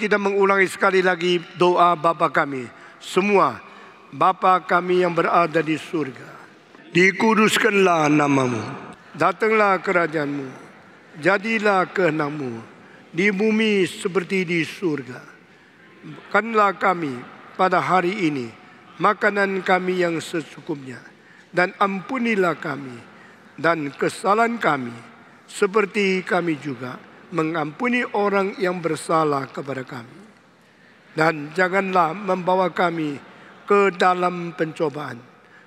kita mengulangi sekali lagi doa Bapa kami. Semua Bapa kami yang berada di surga. Dikuduskanlah namamu. Datanglah kerajaanmu. Jadilah kehendakmu di bumi seperti di surga. Kanlah kami pada hari ini makanan kami yang secukupnya. Dan ampunilah kami dan kesalahan kami seperti kami juga mengampuni orang yang bersalah kepada kami. Dan janganlah membawa kami ke dalam pencobaan.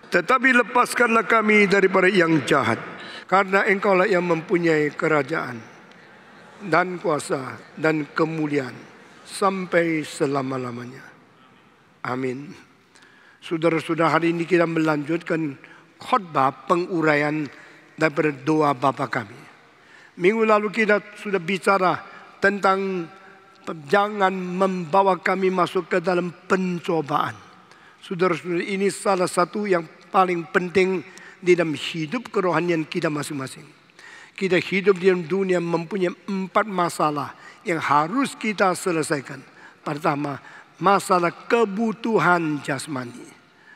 Tetapi lepaskanlah kami daripada yang jahat. Karena engkaulah yang mempunyai kerajaan dan kuasa dan kemuliaan sampai selama-lamanya. Amin. Saudara-saudara hari ini kita melanjutkan khotbah penguraian daripada doa Bapa kami. Minggu lalu kita sudah bicara tentang jangan membawa kami masuk ke dalam pencobaan. Saudara-saudara, ini salah satu yang paling penting di dalam hidup kerohanian kita masing-masing. Kita hidup di dalam dunia mempunyai empat masalah yang harus kita selesaikan. Pertama, masalah kebutuhan jasmani.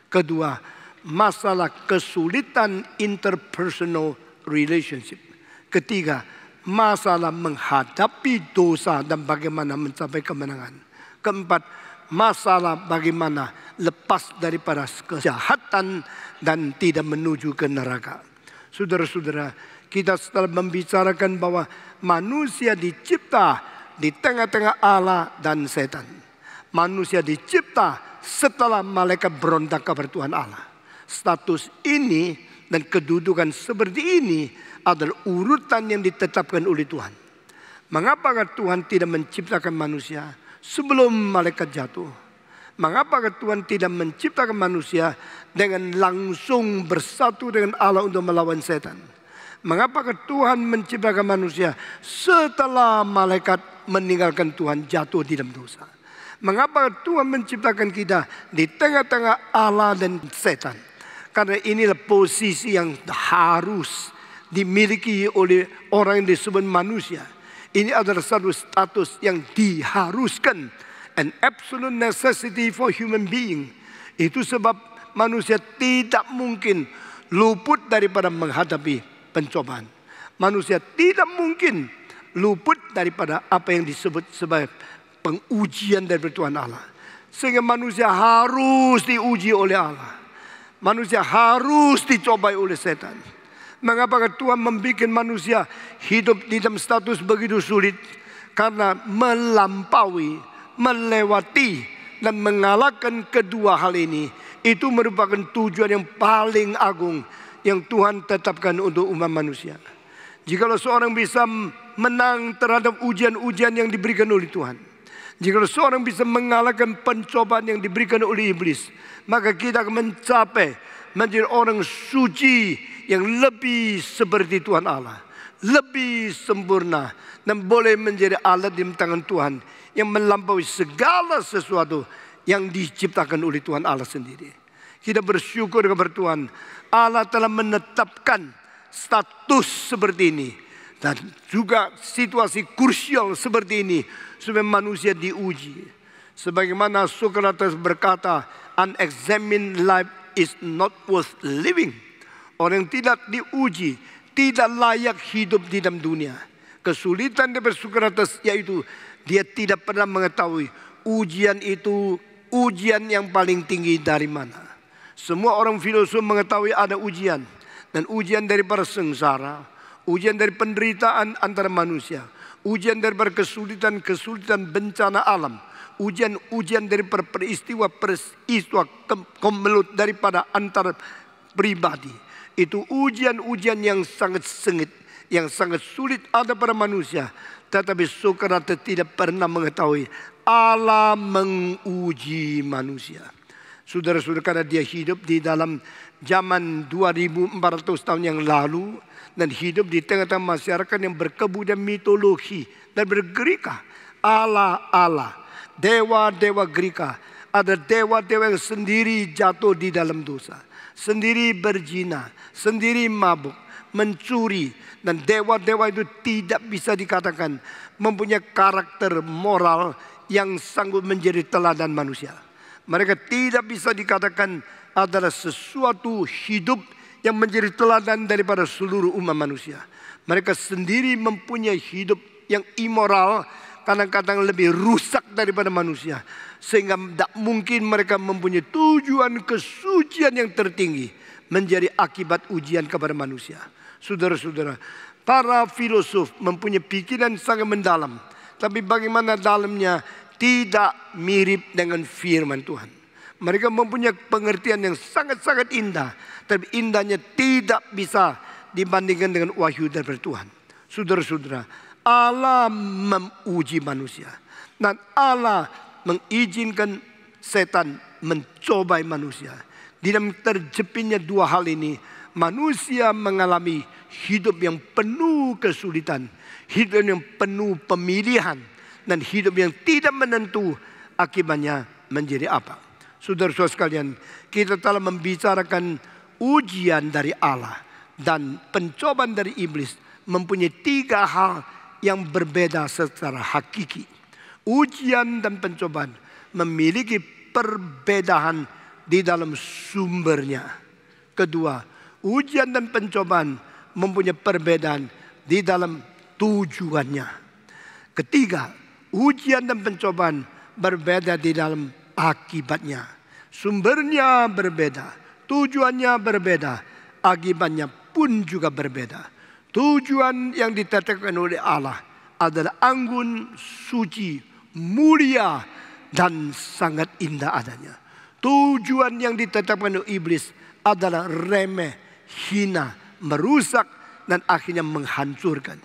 Kedua, masalah kesulitan interpersonal relationship. Ketiga, masalah menghadapi dosa dan bagaimana mencapai kemenangan. Keempat, masalah bagaimana lepas daripada kejahatan dan tidak menuju ke neraka. Saudara-saudara, kita setelah membicarakan bahwa manusia dicipta di tengah-tengah Allah dan setan. Manusia dicipta setelah malaikat berontak kepada Tuhan Allah. Status ini dan kedudukan seperti ini adalah urutan yang ditetapkan oleh Tuhan. Mengapa Tuhan tidak menciptakan manusia sebelum malaikat jatuh? Mengapa Tuhan tidak menciptakan manusia dengan langsung bersatu dengan Allah untuk melawan setan? Mengapa Tuhan menciptakan manusia setelah malaikat meninggalkan Tuhan jatuh di dalam dosa? Mengapa Tuhan menciptakan kita di tengah-tengah Allah dan setan? Karena inilah posisi yang harus dimiliki oleh orang yang disebut manusia. Ini adalah satu status yang diharuskan. An absolute necessity for human being. Itu sebab manusia tidak mungkin luput daripada menghadapi pencobaan. Manusia tidak mungkin luput daripada apa yang disebut sebagai pengujian dari Tuhan Allah. Sehingga manusia harus diuji oleh Allah. Manusia harus dicobai oleh setan. Mengapa Tuhan membuat manusia hidup di dalam status begitu sulit? Karena melampaui, melewati, dan mengalahkan kedua hal ini. Itu merupakan tujuan yang paling agung yang Tuhan tetapkan untuk umat manusia. Jikalau seorang bisa menang terhadap ujian-ujian yang diberikan oleh Tuhan. Jikalau seorang bisa mengalahkan pencobaan yang diberikan oleh iblis. Maka kita akan mencapai menjadi orang suci yang lebih seperti Tuhan Allah. Lebih sempurna dan boleh menjadi alat di tangan Tuhan yang melampaui segala sesuatu yang diciptakan oleh Tuhan Allah sendiri. Kita bersyukur kepada Tuhan. Allah telah menetapkan status seperti ini. Dan juga situasi krusial seperti ini. Supaya manusia diuji. Sebagaimana Socrates berkata, unexamined life is not worth living. Orang yang tidak diuji, tidak layak hidup di dalam dunia. Kesulitan daripada atas, yaitu dia tidak pernah mengetahui ujian itu ujian yang paling tinggi dari mana. Semua orang filosof mengetahui ada ujian dan ujian dari para sengsara, ujian dari penderitaan antara manusia, ujian dari kesulitan-kesulitan bencana alam, ujian-ujian dari peristiwa-peristiwa kemelut daripada antar pribadi. Itu ujian-ujian yang sangat sengit, yang sangat sulit ada pada manusia. Tetapi Sokrates tidak pernah mengetahui Allah menguji manusia. Saudara-saudara karena dia hidup di dalam zaman 2400 tahun yang lalu dan hidup di tengah-tengah masyarakat yang berkebudayaan mitologi dan bergerika Allah Allah dewa-dewa Greka. Ada dewa-dewa yang sendiri jatuh di dalam dosa. Sendiri berjina, sendiri mabuk, mencuri. Dan dewa-dewa itu tidak bisa dikatakan mempunyai karakter moral yang sanggup menjadi teladan manusia. Mereka tidak bisa dikatakan adalah sesuatu hidup yang menjadi teladan daripada seluruh umat manusia. Mereka sendiri mempunyai hidup yang imoral kadang-kadang lebih rusak daripada manusia. Sehingga tidak mungkin mereka mempunyai tujuan kesucian yang tertinggi. Menjadi akibat ujian kepada manusia. Saudara-saudara, para filosof mempunyai pikiran sangat mendalam. Tapi bagaimana dalamnya tidak mirip dengan firman Tuhan. Mereka mempunyai pengertian yang sangat-sangat indah. Tapi indahnya tidak bisa dibandingkan dengan wahyu daripada Tuhan. Saudara-saudara, Allah memuji manusia. Dan Allah mengizinkan setan mencobai manusia. Di dalam terjepinnya dua hal ini, manusia mengalami hidup yang penuh kesulitan, hidup yang penuh pemilihan, dan hidup yang tidak menentu akibatnya menjadi apa. Saudara-saudara sekalian, kita telah membicarakan ujian dari Allah dan pencobaan dari iblis mempunyai tiga hal yang berbeda secara hakiki. Ujian dan pencobaan memiliki perbedaan di dalam sumbernya. Kedua, ujian dan pencobaan mempunyai perbedaan di dalam tujuannya. Ketiga, ujian dan pencobaan berbeda di dalam akibatnya. Sumbernya berbeda, tujuannya berbeda, akibatnya pun juga berbeda. Tujuan yang ditetapkan oleh Allah adalah anggun, suci, mulia, dan sangat indah adanya. Tujuan yang ditetapkan oleh iblis adalah remeh, hina, merusak, dan akhirnya menghancurkan.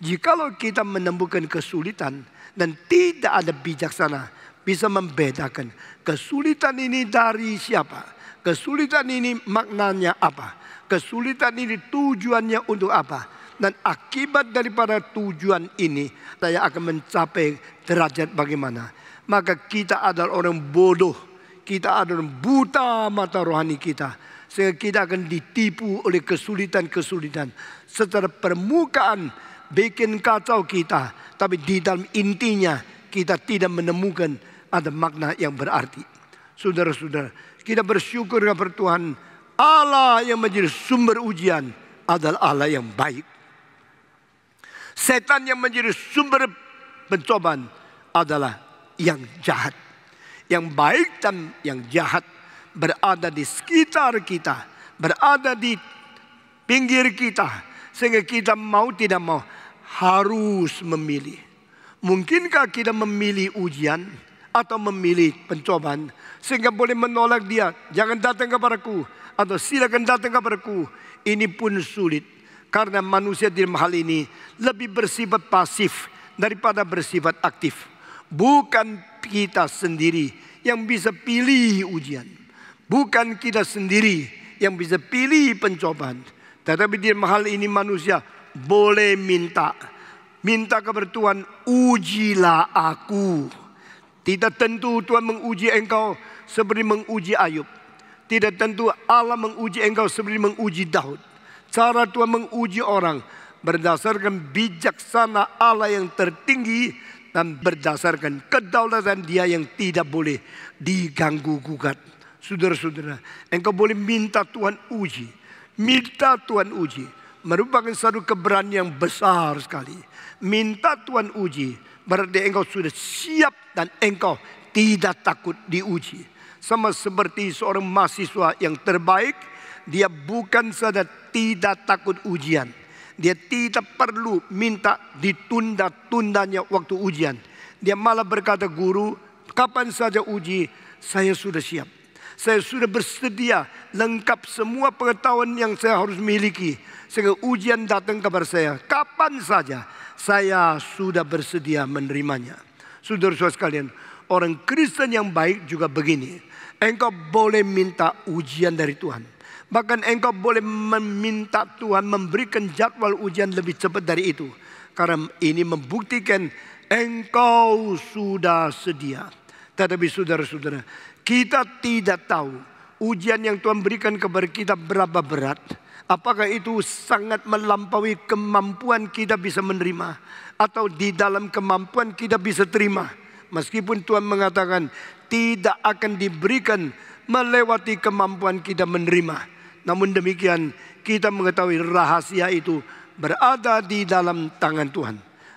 Jikalau kita menemukan kesulitan dan tidak ada bijaksana, bisa membedakan kesulitan ini dari siapa, kesulitan ini maknanya apa. Kesulitan ini tujuannya untuk apa? Dan akibat daripada tujuan ini saya akan mencapai derajat bagaimana. Maka kita adalah orang bodoh. Kita adalah buta mata rohani kita. Sehingga kita akan ditipu oleh kesulitan-kesulitan. Secara permukaan bikin kacau kita. Tapi di dalam intinya kita tidak menemukan ada makna yang berarti. Saudara-saudara, kita bersyukur kepada Tuhan Allah yang menjadi sumber ujian adalah Allah yang baik. Setan yang menjadi sumber pencobaan adalah yang jahat. Yang baik dan yang jahat berada di sekitar kita, berada di pinggir kita, sehingga kita mau tidak mau harus memilih. Mungkinkah kita memilih ujian atau memilih pencobaan sehingga boleh menolak dia? Jangan datang kepadaku atau silakan datang kepadaku. Ini pun sulit karena manusia di dalam hal ini lebih bersifat pasif daripada bersifat aktif. Bukan kita sendiri yang bisa pilih ujian. Bukan kita sendiri yang bisa pilih pencobaan. Tetapi dalam hal ini manusia boleh minta. Minta kepada Tuhan, ujilah aku. Tidak tentu Tuhan menguji engkau seperti menguji Ayub. Tidak tentu Allah menguji engkau seperti menguji Daud. Cara Tuhan menguji orang berdasarkan bijaksana Allah yang tertinggi dan berdasarkan kedaulatan dia yang tidak boleh diganggu gugat. Saudara-saudara, engkau boleh minta Tuhan uji. Minta Tuhan uji. Merupakan satu keberanian yang besar sekali. Minta Tuhan uji. Berarti engkau sudah siap dan engkau tidak takut diuji. Sama seperti seorang mahasiswa yang terbaik, dia bukan saja tidak takut ujian. Dia tidak perlu minta ditunda-tundanya waktu ujian. Dia malah berkata guru, kapan saja uji, saya sudah siap. Saya sudah bersedia lengkap semua pengetahuan yang saya harus miliki. Sehingga ujian datang kepada saya. Kapan saja saya sudah bersedia menerimanya. Saudara-saudara sekalian, orang Kristen yang baik juga begini Engkau boleh minta ujian dari Tuhan. Bahkan engkau boleh meminta Tuhan memberikan jadwal ujian lebih cepat dari itu. Karena ini membuktikan engkau sudah sedia. Tetapi saudara-saudara, kita tidak tahu ujian yang Tuhan berikan kepada kita berapa berat. Apakah itu sangat melampaui kemampuan kita bisa menerima atau di dalam kemampuan kita bisa terima? Meskipun Tuhan mengatakan tidak akan diberikan melewati kemampuan kita menerima. Namun demikian kita mengetahui rahasia itu berada di dalam tangan Tuhan.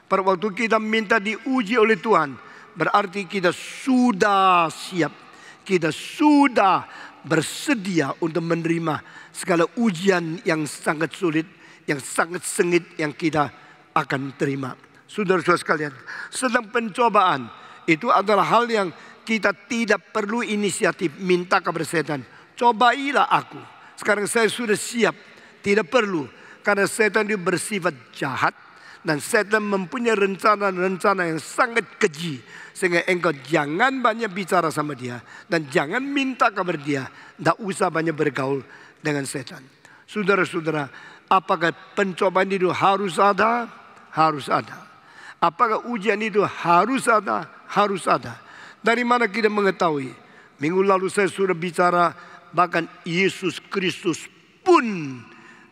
Pada waktu kita minta diuji oleh Tuhan, berarti kita sudah siap. Kita sudah bersedia untuk menerima segala ujian yang sangat sulit, yang sangat sengit yang kita akan terima. Saudara-saudara sekalian, sedang pencobaan itu adalah hal yang kita tidak perlu inisiatif minta kepada setan. Cobailah aku. Sekarang saya sudah siap. Tidak perlu. Karena setan itu bersifat jahat. Dan setan mempunyai rencana-rencana yang sangat keji. Sehingga engkau jangan banyak bicara sama dia. Dan jangan minta kepada dia. Tidak usah banyak bergaul dengan setan. Saudara-saudara, apakah pencobaan itu harus ada? Harus ada. Apakah ujian itu harus ada? Harus ada. Dari mana kita mengetahui? Minggu lalu saya sudah bicara bahkan Yesus Kristus pun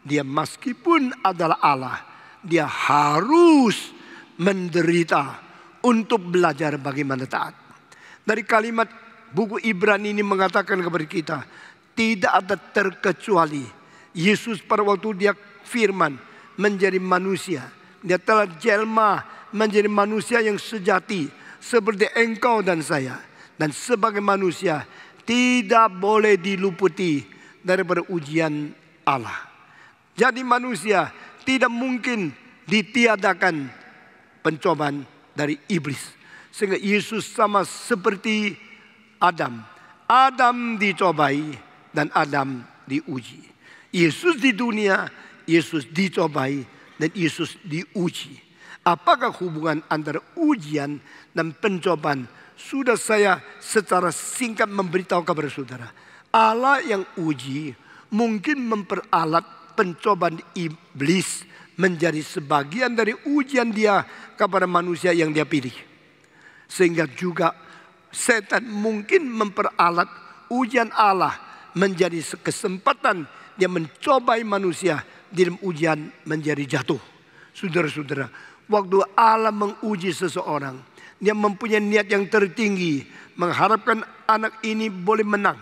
dia meskipun adalah Allah, dia harus menderita untuk belajar bagaimana taat. Dari kalimat buku Ibrani ini mengatakan kepada kita, tidak ada terkecuali. Yesus pada waktu dia firman menjadi manusia. Dia telah jelma menjadi manusia yang sejati seperti engkau dan saya dan sebagai manusia tidak boleh diluputi daripada ujian Allah. Jadi manusia tidak mungkin ditiadakan pencobaan dari iblis. Sehingga Yesus sama seperti Adam. Adam dicobai dan Adam diuji. Yesus di dunia, Yesus dicobai dan Yesus diuji. Apakah hubungan antara ujian dan pencobaan? Sudah saya secara singkat memberitahu kepada saudara. Allah yang uji mungkin memperalat pencobaan iblis menjadi sebagian dari ujian dia kepada manusia yang dia pilih. Sehingga juga setan mungkin memperalat ujian Allah menjadi kesempatan dia mencobai manusia dalam ujian menjadi jatuh. Saudara-saudara, Waktu Allah menguji seseorang, dia mempunyai niat yang tertinggi, mengharapkan anak ini boleh menang,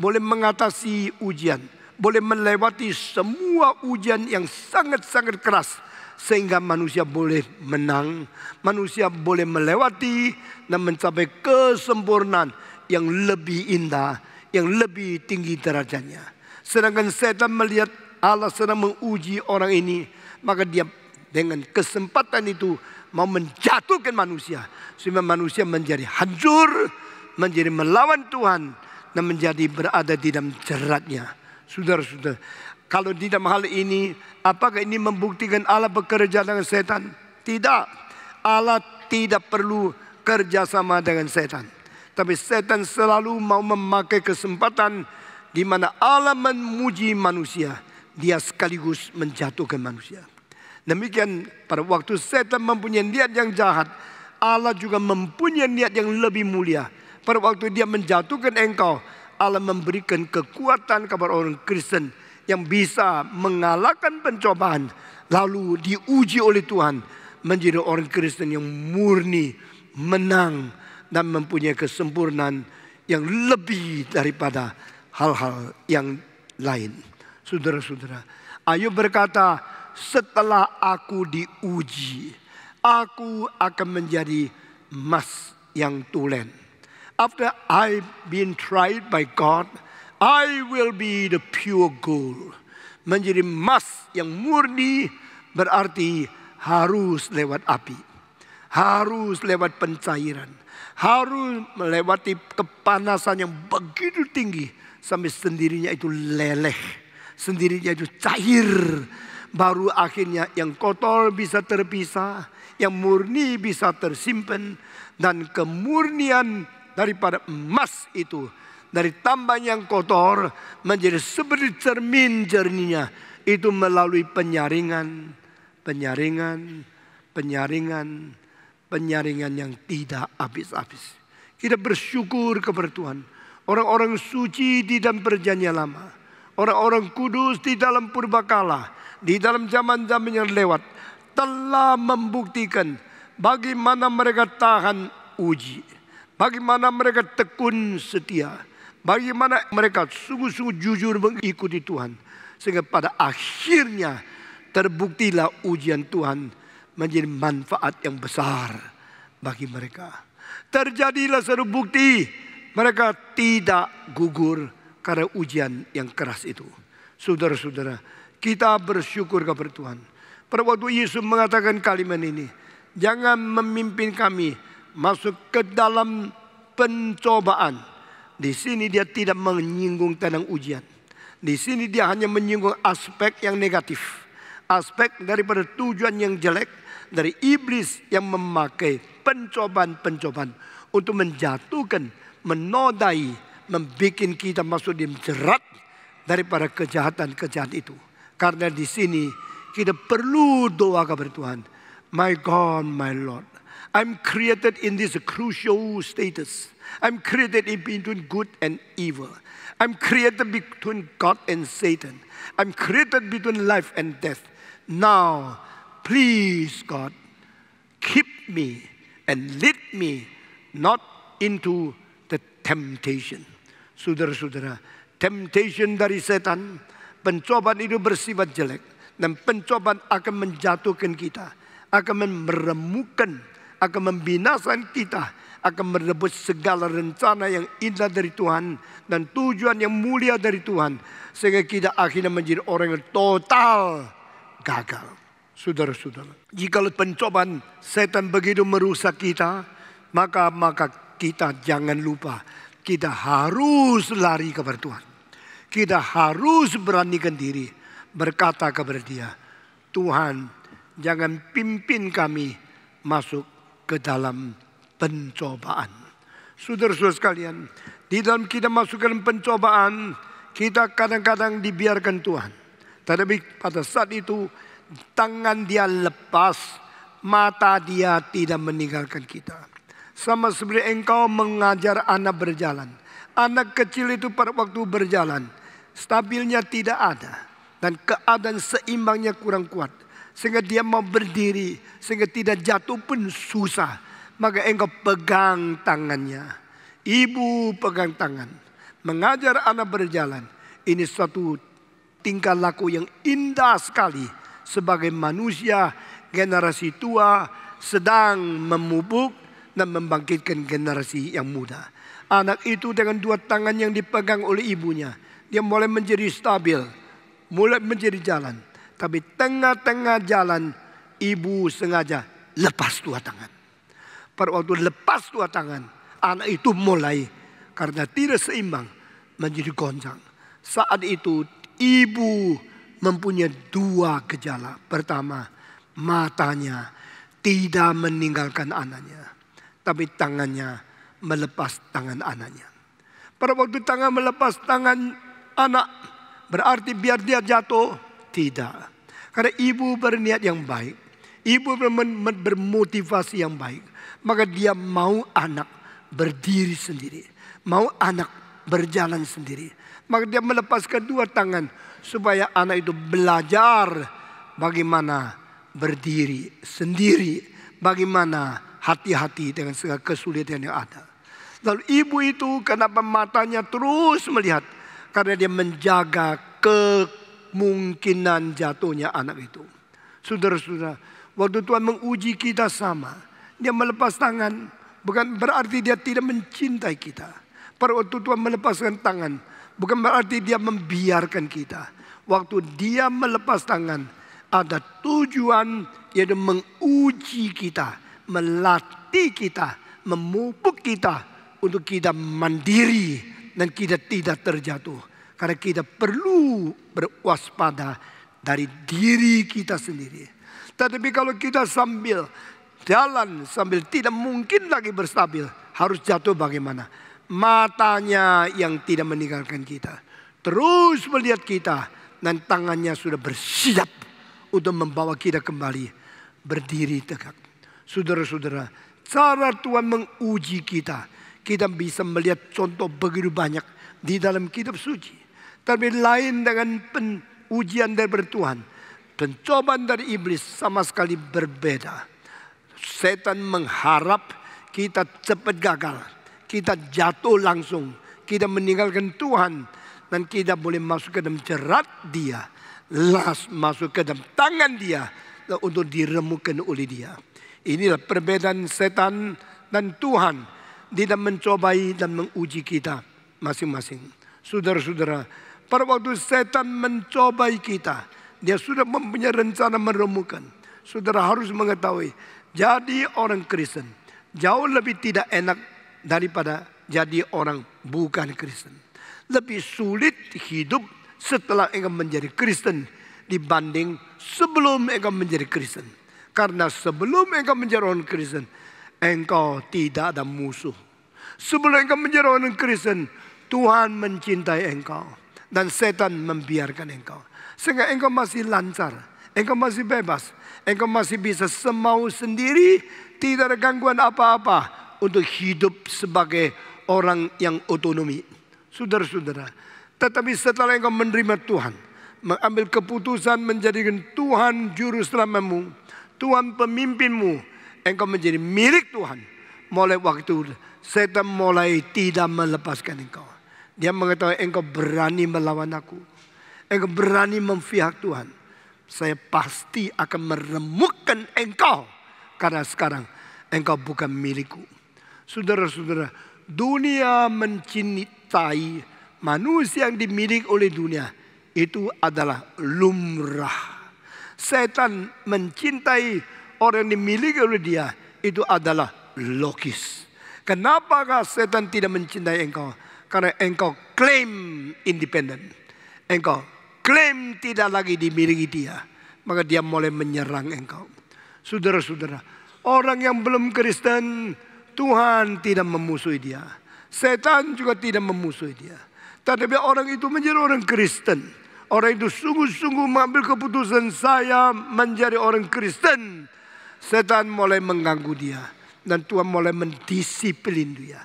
boleh mengatasi ujian, boleh melewati semua ujian yang sangat-sangat keras sehingga manusia boleh menang, manusia boleh melewati dan mencapai kesempurnaan yang lebih indah, yang lebih tinggi derajatnya. Sedangkan setan melihat Allah sedang menguji orang ini, maka dia dengan kesempatan itu mau menjatuhkan manusia. Sehingga manusia menjadi hancur, menjadi melawan Tuhan, dan menjadi berada di dalam jeratnya. Saudara-saudara, kalau di dalam hal ini, apakah ini membuktikan Allah bekerja dengan setan? Tidak. Allah tidak perlu kerjasama dengan setan. Tapi setan selalu mau memakai kesempatan di mana Allah memuji manusia. Dia sekaligus menjatuhkan manusia. Demikian pada waktu setan mempunyai niat yang jahat, Allah juga mempunyai niat yang lebih mulia. Pada waktu dia menjatuhkan engkau, Allah memberikan kekuatan kepada orang Kristen yang bisa mengalahkan pencobaan. Lalu diuji oleh Tuhan menjadi orang Kristen yang murni, menang dan mempunyai kesempurnaan yang lebih daripada hal-hal yang lain. Saudara-saudara, Ayo berkata, setelah aku diuji, aku akan menjadi emas yang tulen. After I've been tried by God, I will be the pure gold. Menjadi emas yang murni berarti harus lewat api. Harus lewat pencairan. Harus melewati kepanasan yang begitu tinggi. Sampai sendirinya itu leleh. Sendirinya itu cair Baru akhirnya yang kotor bisa terpisah, yang murni bisa tersimpan, dan kemurnian daripada emas itu dari tambang yang kotor menjadi seperti cermin jernihnya itu melalui penyaringan, penyaringan, penyaringan, penyaringan yang tidak habis-habis. Kita bersyukur kepada Tuhan. Orang-orang suci di dalam perjanjian lama. Orang-orang kudus di dalam purbakala di dalam zaman-zaman yang lewat telah membuktikan bagaimana mereka tahan uji, bagaimana mereka tekun setia, bagaimana mereka sungguh-sungguh jujur mengikuti Tuhan sehingga pada akhirnya terbuktilah ujian Tuhan menjadi manfaat yang besar bagi mereka. Terjadilah seru bukti mereka tidak gugur karena ujian yang keras itu. Saudara-saudara, kita bersyukur kepada Tuhan. Pada waktu Yesus mengatakan kalimat ini, jangan memimpin kami masuk ke dalam pencobaan. Di sini dia tidak menyinggung tentang ujian. Di sini dia hanya menyinggung aspek yang negatif. Aspek daripada tujuan yang jelek dari iblis yang memakai pencobaan-pencobaan untuk menjatuhkan, menodai, membuat kita masuk di jerat daripada kejahatan-kejahatan itu. Karena di sini kita perlu doa kepada Tuhan. My God, my Lord, I'm created in this crucial status. I'm created in between good and evil. I'm created between God and Satan. I'm created between life and death. Now, please, God, keep me and lead me not into the temptation. Saudara-saudara, temptation dari setan Pencobaan itu bersifat jelek. Dan pencobaan akan menjatuhkan kita. Akan meremukkan, akan membinasakan kita. Akan merebut segala rencana yang indah dari Tuhan. Dan tujuan yang mulia dari Tuhan. Sehingga kita akhirnya menjadi orang yang total gagal. Saudara-saudara. Jikalau pencobaan setan begitu merusak kita. Maka maka kita jangan lupa. Kita harus lari kepada Tuhan kita harus beranikan diri berkata kepada dia, Tuhan jangan pimpin kami masuk ke dalam pencobaan. Saudara-saudara sekalian, di dalam kita masuk ke dalam pencobaan, kita kadang-kadang dibiarkan Tuhan. Tetapi pada saat itu tangan dia lepas, mata dia tidak meninggalkan kita. Sama seperti engkau mengajar anak berjalan. Anak kecil itu pada waktu berjalan, stabilnya tidak ada. Dan keadaan seimbangnya kurang kuat. Sehingga dia mau berdiri, sehingga tidak jatuh pun susah. Maka engkau pegang tangannya. Ibu pegang tangan. Mengajar anak berjalan. Ini suatu tingkah laku yang indah sekali. Sebagai manusia generasi tua sedang memubuk dan membangkitkan generasi yang muda. Anak itu dengan dua tangan yang dipegang oleh ibunya. Dia mulai menjadi stabil. Mulai menjadi jalan. Tapi tengah-tengah jalan ibu sengaja lepas dua tangan. Pada waktu lepas dua tangan anak itu mulai karena tidak seimbang menjadi goncang. Saat itu ibu mempunyai dua gejala. Pertama, matanya tidak meninggalkan anaknya, tapi tangannya melepas tangan anaknya. Pada waktu tangan melepas tangan anak berarti biar dia jatuh. Tidak. Karena ibu berniat yang baik. Ibu bermotivasi yang baik. Maka dia mau anak berdiri sendiri. Mau anak berjalan sendiri. Maka dia melepaskan dua tangan. Supaya anak itu belajar bagaimana berdiri sendiri. Bagaimana hati-hati dengan segala kesulitan yang ada. Lalu ibu itu kenapa matanya terus melihat? Karena dia menjaga kemungkinan jatuhnya anak itu. Saudara-saudara, waktu Tuhan menguji kita sama. Dia melepas tangan, bukan berarti dia tidak mencintai kita. Pada waktu Tuhan melepaskan tangan, bukan berarti dia membiarkan kita. Waktu dia melepas tangan, ada tujuan yaitu menguji kita, melatih kita, memupuk kita untuk kita mandiri dan kita tidak terjatuh. Karena kita perlu berwaspada dari diri kita sendiri. Tetapi kalau kita sambil jalan, sambil tidak mungkin lagi berstabil, harus jatuh bagaimana? Matanya yang tidak meninggalkan kita. Terus melihat kita dan tangannya sudah bersiap untuk membawa kita kembali berdiri tegak. Saudara-saudara, cara Tuhan menguji kita kita bisa melihat contoh begitu banyak di dalam kitab suci. Tapi lain dengan pen, ujian dari Tuhan. Pencobaan dari iblis sama sekali berbeda. Setan mengharap kita cepat gagal. Kita jatuh langsung. Kita meninggalkan Tuhan. Dan kita boleh masuk ke dalam jerat dia. Las masuk ke dalam tangan dia. Untuk diremukkan oleh dia. Inilah perbedaan setan dan Tuhan tidak mencobai dan menguji kita masing-masing. Saudara-saudara, pada waktu setan mencobai kita, dia sudah mempunyai rencana meremukan. Saudara harus mengetahui, jadi orang Kristen jauh lebih tidak enak daripada jadi orang bukan Kristen. Lebih sulit hidup setelah engkau menjadi Kristen dibanding sebelum engkau menjadi Kristen. Karena sebelum engkau menjadi orang Kristen, engkau tidak ada musuh. Sebelum engkau menjadi orang Kristen, Tuhan mencintai engkau dan setan membiarkan engkau. Sehingga engkau masih lancar, engkau masih bebas, engkau masih bisa semau sendiri, tidak ada gangguan apa-apa untuk hidup sebagai orang yang otonomi. Saudara-saudara, tetapi setelah engkau menerima Tuhan, mengambil keputusan menjadikan Tuhan juru selamamu, Tuhan pemimpinmu, Engkau menjadi milik Tuhan. Mulai waktu setan mulai tidak melepaskan engkau. Dia mengetahui engkau berani melawan aku. Engkau berani memfihak Tuhan. Saya pasti akan meremukkan engkau. Karena sekarang engkau bukan milikku. Saudara-saudara, dunia mencintai manusia yang dimiliki oleh dunia. Itu adalah lumrah. Setan mencintai orang yang dimiliki oleh dia itu adalah logis. Kenapakah setan tidak mencintai engkau? Karena engkau klaim independen. Engkau klaim tidak lagi dimiliki dia. Maka dia mulai menyerang engkau. Saudara-saudara, orang yang belum Kristen, Tuhan tidak memusuhi dia. Setan juga tidak memusuhi dia. Tetapi orang itu menjadi orang Kristen. Orang itu sungguh-sungguh mengambil keputusan saya menjadi orang Kristen Setan mulai mengganggu dia. Dan Tuhan mulai mendisiplin dia.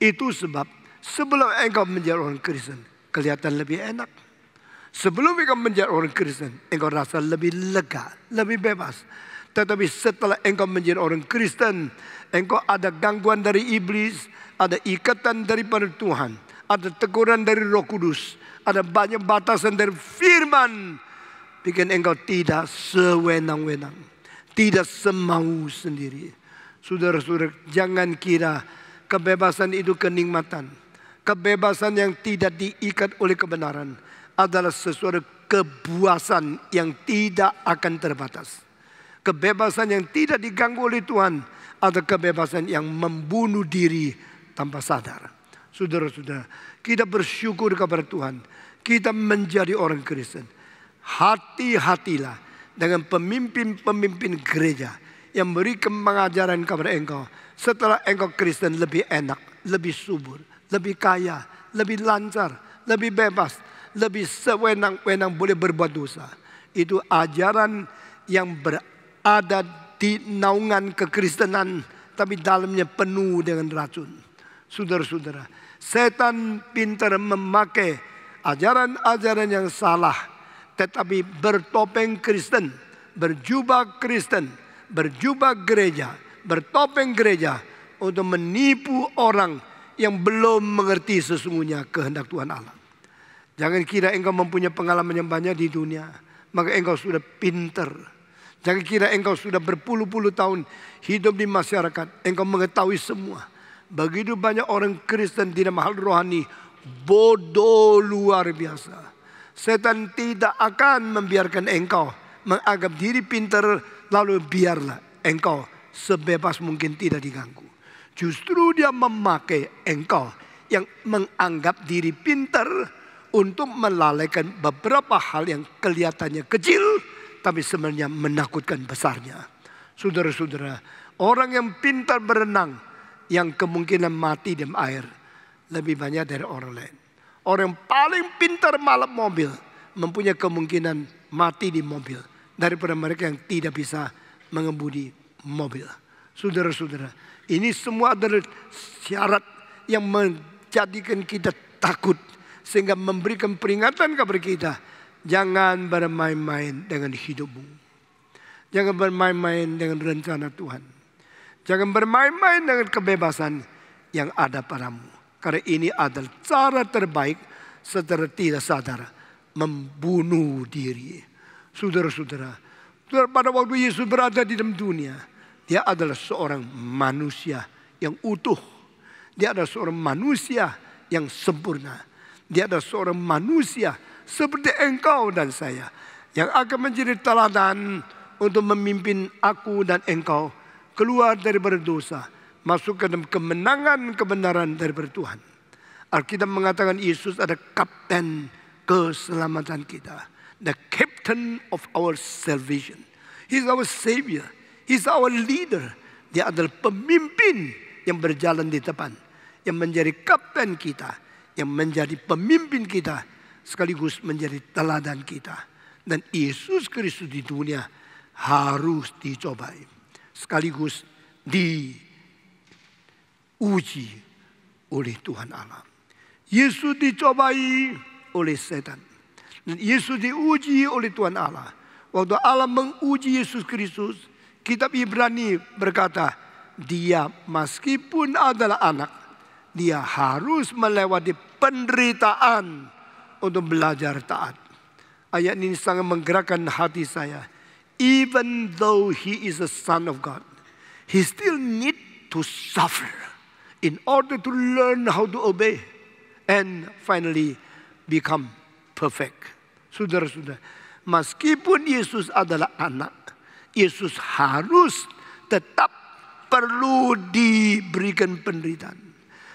Itu sebab sebelum engkau menjadi orang Kristen, kelihatan lebih enak. Sebelum engkau menjadi orang Kristen, engkau rasa lebih lega, lebih bebas. Tetapi setelah engkau menjadi orang Kristen, engkau ada gangguan dari iblis, ada ikatan daripada Tuhan, ada teguran dari Roh Kudus, ada banyak batasan dari firman bikin engkau tidak sewenang-wenang. Tidak semau sendiri. Saudara-saudara, jangan kira kebebasan itu kenikmatan. Kebebasan yang tidak diikat oleh kebenaran adalah sesuatu kebuasan yang tidak akan terbatas. Kebebasan yang tidak diganggu oleh Tuhan atau kebebasan yang membunuh diri tanpa sadar. Saudara-saudara, kita bersyukur kepada Tuhan. Kita menjadi orang Kristen. Hati-hatilah dengan pemimpin-pemimpin gereja yang beri pengajaran kepada engkau. Setelah engkau Kristen lebih enak, lebih subur, lebih kaya, lebih lancar, lebih bebas, lebih sewenang-wenang boleh berbuat dosa. Itu ajaran yang berada di naungan kekristenan tapi dalamnya penuh dengan racun. Saudara-saudara, setan pintar memakai ajaran-ajaran yang salah tetapi bertopeng Kristen, berjubah Kristen, berjubah gereja, bertopeng gereja untuk menipu orang yang belum mengerti sesungguhnya kehendak Tuhan Allah. Jangan kira engkau mempunyai pengalaman yang banyak di dunia, maka engkau sudah pinter. Jangan kira engkau sudah berpuluh-puluh tahun hidup di masyarakat, engkau mengetahui semua. Begitu banyak orang Kristen di dalam hal rohani bodoh luar biasa Setan tidak akan membiarkan engkau menganggap diri pintar lalu biarlah engkau sebebas mungkin tidak diganggu. Justru dia memakai engkau yang menganggap diri pintar untuk melalaikan beberapa hal yang kelihatannya kecil tapi sebenarnya menakutkan besarnya. Saudara-saudara, orang yang pintar berenang yang kemungkinan mati di air lebih banyak dari orang lain. Orang yang paling pintar malam mobil mempunyai kemungkinan mati di mobil daripada mereka yang tidak bisa mengemudi mobil. Saudara-saudara, ini semua adalah syarat yang menjadikan kita takut sehingga memberikan peringatan kepada kita jangan bermain-main dengan hidupmu. Jangan bermain-main dengan rencana Tuhan. Jangan bermain-main dengan kebebasan yang ada padamu. Karena ini adalah cara terbaik secara tidak sadar membunuh diri. Saudara-saudara, pada waktu Yesus berada di dalam dunia, dia adalah seorang manusia yang utuh. Dia adalah seorang manusia yang sempurna. Dia adalah seorang manusia seperti engkau dan saya yang akan menjadi teladan untuk memimpin aku dan engkau keluar dari berdosa masuk ke dalam kemenangan kebenaran dari Tuhan. Alkitab mengatakan Yesus ada kapten keselamatan kita. The captain of our salvation. He's our savior. He's our leader. Dia adalah pemimpin yang berjalan di depan. Yang menjadi kapten kita. Yang menjadi pemimpin kita. Sekaligus menjadi teladan kita. Dan Yesus Kristus di dunia harus dicobai. Sekaligus di diuji oleh Tuhan Allah. Yesus dicobai oleh setan. Dan Yesus diuji oleh Tuhan Allah. Waktu Allah menguji Yesus Kristus, kitab Ibrani berkata, dia meskipun adalah anak, dia harus melewati penderitaan untuk belajar taat. Ayat ini sangat menggerakkan hati saya. Even though he is a son of God, he still need to suffer in order to learn how to obey and finally become perfect. Saudara-saudara, meskipun Yesus adalah anak, Yesus harus tetap perlu diberikan penderitaan.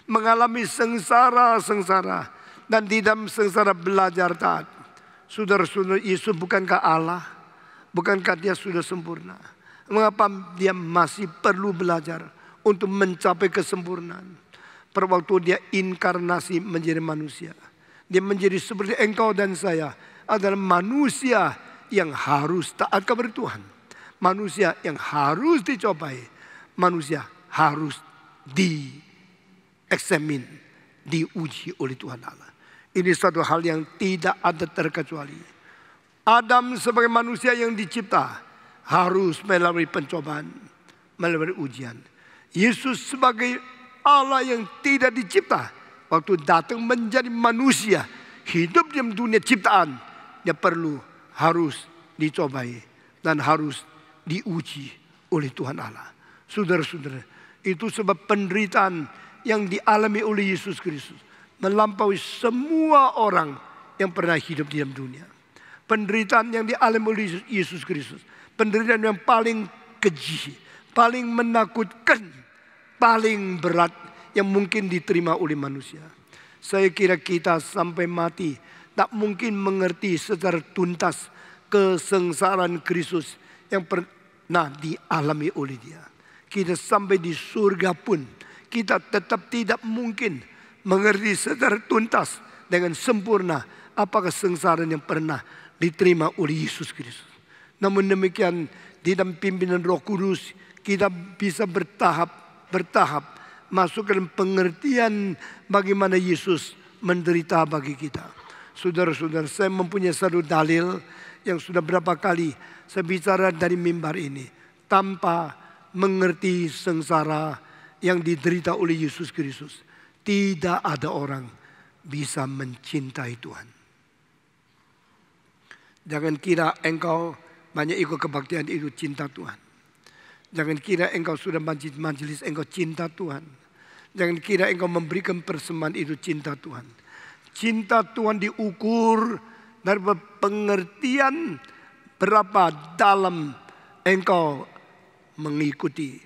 Mengalami sengsara-sengsara dan di dalam sengsara belajar taat. Saudara-saudara, Yesus bukankah Allah? Bukankah dia sudah sempurna? Mengapa dia masih perlu belajar? untuk mencapai kesempurnaan. Pada waktu dia inkarnasi menjadi manusia. Dia menjadi seperti engkau dan saya. Adalah manusia yang harus taat kepada Tuhan. Manusia yang harus dicobai. Manusia harus dieksamin. Diuji oleh Tuhan Allah. Ini suatu hal yang tidak ada terkecuali. Adam sebagai manusia yang dicipta harus melalui pencobaan, melalui ujian. Yesus sebagai Allah yang tidak dicipta. Waktu datang menjadi manusia. Hidup di dunia ciptaan. Dia perlu harus dicobai. Dan harus diuji oleh Tuhan Allah. Saudara-saudara. Itu sebab penderitaan yang dialami oleh Yesus Kristus. Melampaui semua orang yang pernah hidup di dalam dunia. Penderitaan yang dialami oleh Yesus Kristus. Penderitaan yang paling keji. Paling menakutkan paling berat yang mungkin diterima oleh manusia. Saya kira kita sampai mati tak mungkin mengerti secara tuntas kesengsaraan Kristus yang pernah dialami oleh dia. Kita sampai di surga pun kita tetap tidak mungkin mengerti secara tuntas dengan sempurna apa kesengsaraan yang pernah diterima oleh Yesus Kristus. Namun demikian di dalam pimpinan Roh Kudus kita bisa bertahap bertahap masuk dalam pengertian bagaimana Yesus menderita bagi kita. Saudara-saudara, saya mempunyai satu dalil yang sudah berapa kali saya bicara dari mimbar ini. Tanpa mengerti sengsara yang diderita oleh Yesus Kristus. Tidak ada orang bisa mencintai Tuhan. Jangan kira engkau banyak ikut kebaktian itu cinta Tuhan. Jangan kira engkau sudah majlis-majlis, engkau cinta Tuhan. Jangan kira engkau memberikan persembahan itu cinta Tuhan. Cinta Tuhan diukur dari pengertian berapa dalam engkau mengikuti,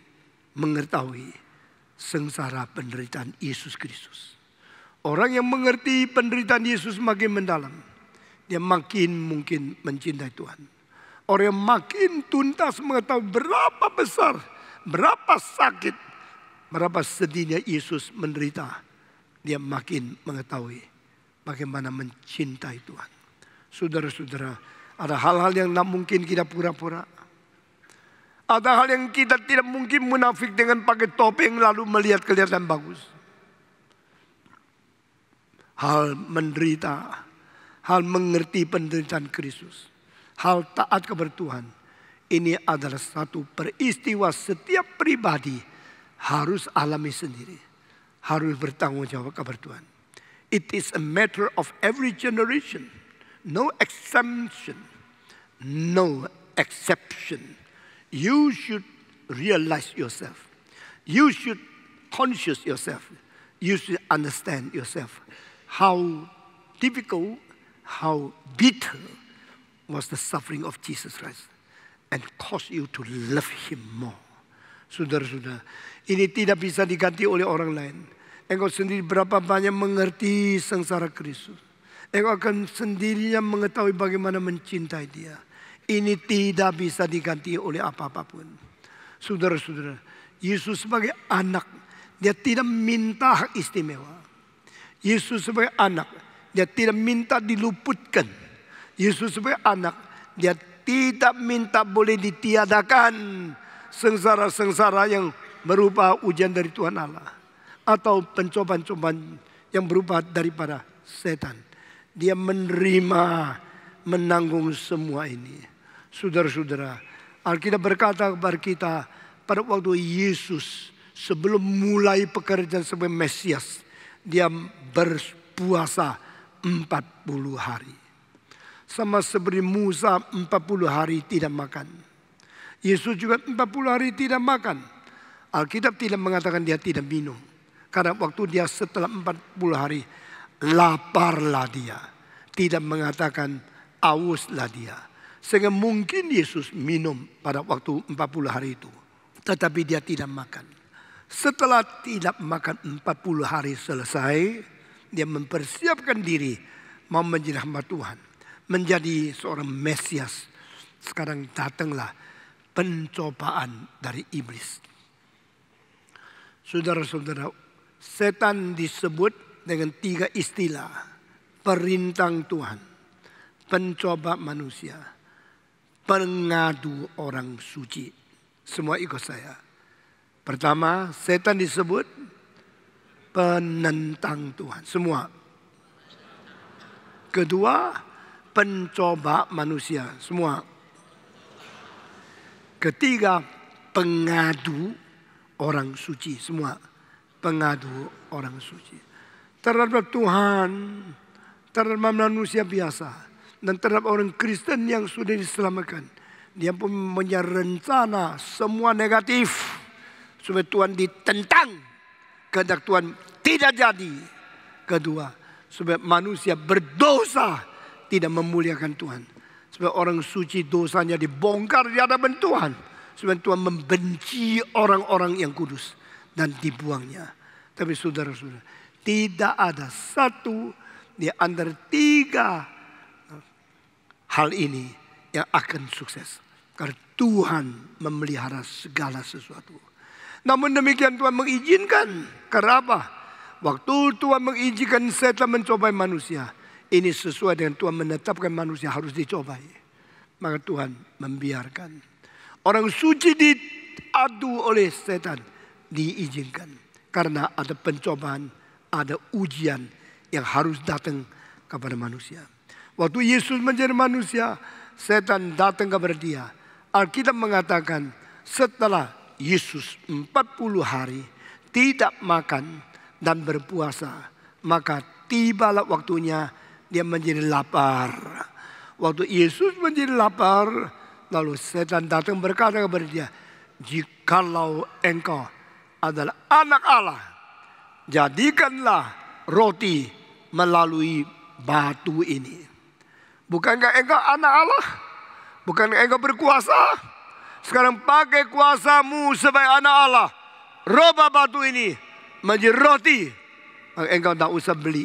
mengetahui sengsara penderitaan Yesus Kristus. Orang yang mengerti penderitaan Yesus makin mendalam. Dia makin mungkin mencintai Tuhan. Orang yang makin tuntas mengetahui berapa besar, berapa sakit, berapa sedihnya Yesus menderita. Dia makin mengetahui bagaimana mencintai Tuhan. Saudara-saudara, ada hal-hal yang tidak mungkin kita pura-pura. Ada hal yang kita tidak mungkin munafik dengan pakai topeng lalu melihat kelihatan bagus. Hal menderita, hal mengerti penderitaan Kristus. hal taat kebertuhan ini adalah satu peristiwa setiap pribadi harus alami sendiri. Harus bertanggung jawab kepada Tuhan. It is a matter of every generation. No exemption. No exception. You should realize yourself. You should conscious yourself. You should understand yourself. How difficult, how bitter was the suffering of Jesus Christ and cause you to love him more. Saudara-saudara, ini tidak bisa diganti oleh orang lain. Engkau sendiri berapa banyak mengerti sengsara Kristus. Engkau akan sendirinya mengetahui bagaimana mencintai dia. Ini tidak bisa diganti oleh apa-apapun. Saudara-saudara, Yesus sebagai anak, dia tidak minta hak istimewa. Yesus sebagai anak, dia tidak minta diluputkan. Yesus sebagai anak, dia tidak minta boleh ditiadakan sengsara-sengsara yang berupa ujian dari Tuhan Allah atau pencobaan cobaan yang berupa daripada setan. Dia menerima menanggung semua ini. Saudara-saudara, Alkitab berkata kepada kita pada waktu Yesus sebelum mulai pekerjaan sebagai Mesias, dia berpuasa 40 hari sama seperti Musa 40 hari tidak makan. Yesus juga 40 hari tidak makan. Alkitab tidak mengatakan dia tidak minum. Karena waktu dia setelah 40 hari laparlah dia. Tidak mengatakan auslah dia. Sehingga mungkin Yesus minum pada waktu 40 hari itu. Tetapi dia tidak makan. Setelah tidak makan 40 hari selesai, dia mempersiapkan diri mau menjadi hamba Tuhan menjadi seorang Mesias. Sekarang datanglah pencobaan dari iblis. Saudara-saudara, setan disebut dengan tiga istilah. Perintang Tuhan, pencoba manusia, pengadu orang suci. Semua ikut saya. Pertama, setan disebut penentang Tuhan. Semua. Kedua, pencoba manusia semua. Ketiga, pengadu orang suci semua. Pengadu orang suci. Terhadap Tuhan, terhadap manusia biasa. Dan terhadap orang Kristen yang sudah diselamatkan. Dia pun punya rencana semua negatif. Supaya Tuhan ditentang. Kehendak Tuhan tidak jadi. Kedua, supaya manusia berdosa tidak memuliakan Tuhan. Sebab orang suci dosanya dibongkar di hadapan Tuhan. Sebab Tuhan membenci orang-orang yang kudus dan dibuangnya. Tapi saudara-saudara, tidak ada satu di antara tiga hal ini yang akan sukses. Karena Tuhan memelihara segala sesuatu. Namun demikian Tuhan mengizinkan. Kenapa? Waktu Tuhan mengizinkan setan mencobai manusia. Ini sesuai dengan Tuhan menetapkan manusia harus dicobai. Maka Tuhan membiarkan. Orang suci diadu oleh setan. Diizinkan. Karena ada pencobaan, ada ujian yang harus datang kepada manusia. Waktu Yesus menjadi manusia, setan datang kepada dia. Alkitab mengatakan setelah Yesus 40 hari tidak makan dan berpuasa, maka tibalah waktunya dia menjadi lapar. Waktu Yesus menjadi lapar, lalu setan datang berkata kepada dia, "Jikalau engkau adalah anak Allah, jadikanlah roti melalui batu ini." Bukankah engkau anak Allah? Bukankah engkau berkuasa? Sekarang pakai kuasamu sebagai anak Allah. Roba batu ini menjadi roti. Engkau tidak usah beli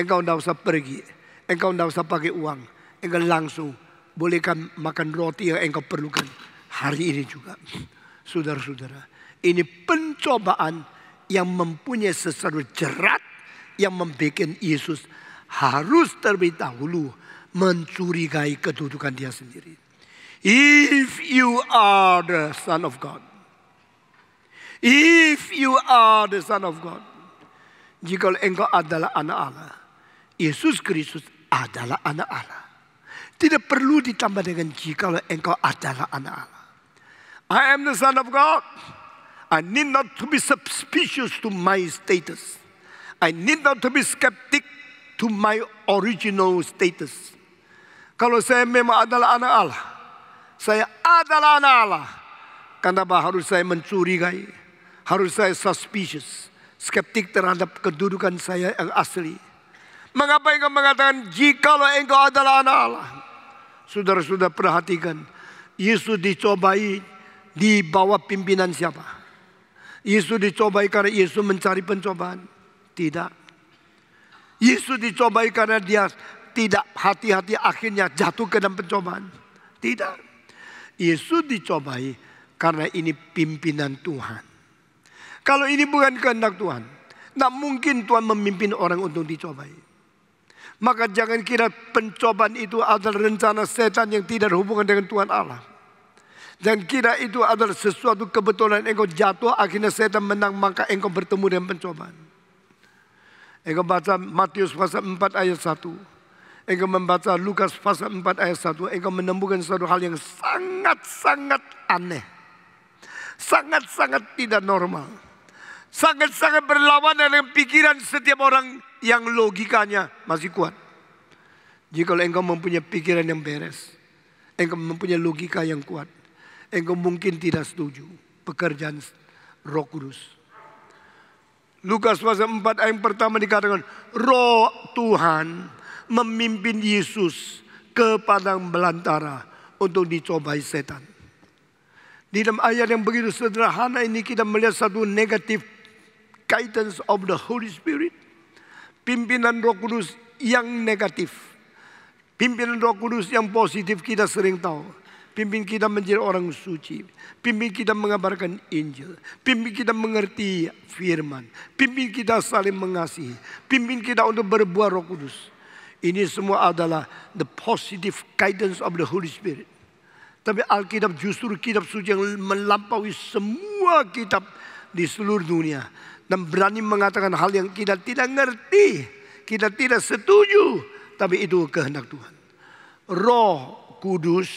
Engkau tidak usah pergi. Engkau tidak usah pakai uang. Engkau langsung bolehkan makan roti yang engkau perlukan. Hari ini juga. Saudara-saudara. Ini pencobaan yang mempunyai sesuatu jerat. Yang membuat Yesus harus terlebih dahulu mencurigai kedudukan dia sendiri. If you are the son of God. If you are the son of God. jika engkau adalah anak Allah. Yesus Kristus adalah anak Allah. Tidak perlu ditambah dengan jika engkau adalah anak Allah. I am the son of God. I need not to be suspicious to my status. I need not to be skeptic to my original status. Kalau saya memang adalah anak Allah, saya adalah anak Allah. Kenapa harus saya mencurigai? Harus saya suspicious, skeptik terhadap kedudukan saya yang asli Mengapa engkau mengatakan jikalau engkau adalah anak Allah? Saudara-saudara perhatikan. Yesus dicobai di bawah pimpinan siapa? Yesus dicobai karena Yesus mencari pencobaan? Tidak. Yesus dicobai karena dia tidak hati-hati akhirnya jatuh ke dalam pencobaan? Tidak. Yesus dicobai karena ini pimpinan Tuhan. Kalau ini bukan kehendak Tuhan, tidak mungkin Tuhan memimpin orang untuk dicobai. Maka jangan kira pencobaan itu adalah rencana setan yang tidak hubungan dengan Tuhan Allah. Dan kira itu adalah sesuatu kebetulan engkau jatuh akhirnya setan menang maka engkau bertemu dengan pencobaan. Engkau baca Matius pasal 4 ayat 1. Engkau membaca Lukas pasal 4 ayat 1. Engkau menemukan satu hal yang sangat-sangat aneh. Sangat-sangat tidak normal sangat-sangat berlawanan dengan pikiran setiap orang yang logikanya masih kuat. Jika engkau mempunyai pikiran yang beres, engkau mempunyai logika yang kuat, engkau mungkin tidak setuju pekerjaan Roh Kudus. Lukas pasal 4 ayat pertama dikatakan, Roh Tuhan memimpin Yesus ke padang belantara untuk dicobai setan. Di dalam ayat yang begitu sederhana ini kita melihat satu negatif guidance of the Holy Spirit, pimpinan Roh Kudus yang negatif, pimpinan Roh Kudus yang positif kita sering tahu. Pimpin kita menjadi orang suci. Pimpin kita mengabarkan Injil. Pimpin kita mengerti firman. Pimpin kita saling mengasihi. Pimpin kita untuk berbuah roh kudus. Ini semua adalah the positive guidance of the Holy Spirit. Tapi Alkitab justru kitab suci yang melampaui semua kitab di seluruh dunia dan berani mengatakan hal yang kita tidak ngerti, kita tidak setuju, tapi itu kehendak Tuhan. Roh Kudus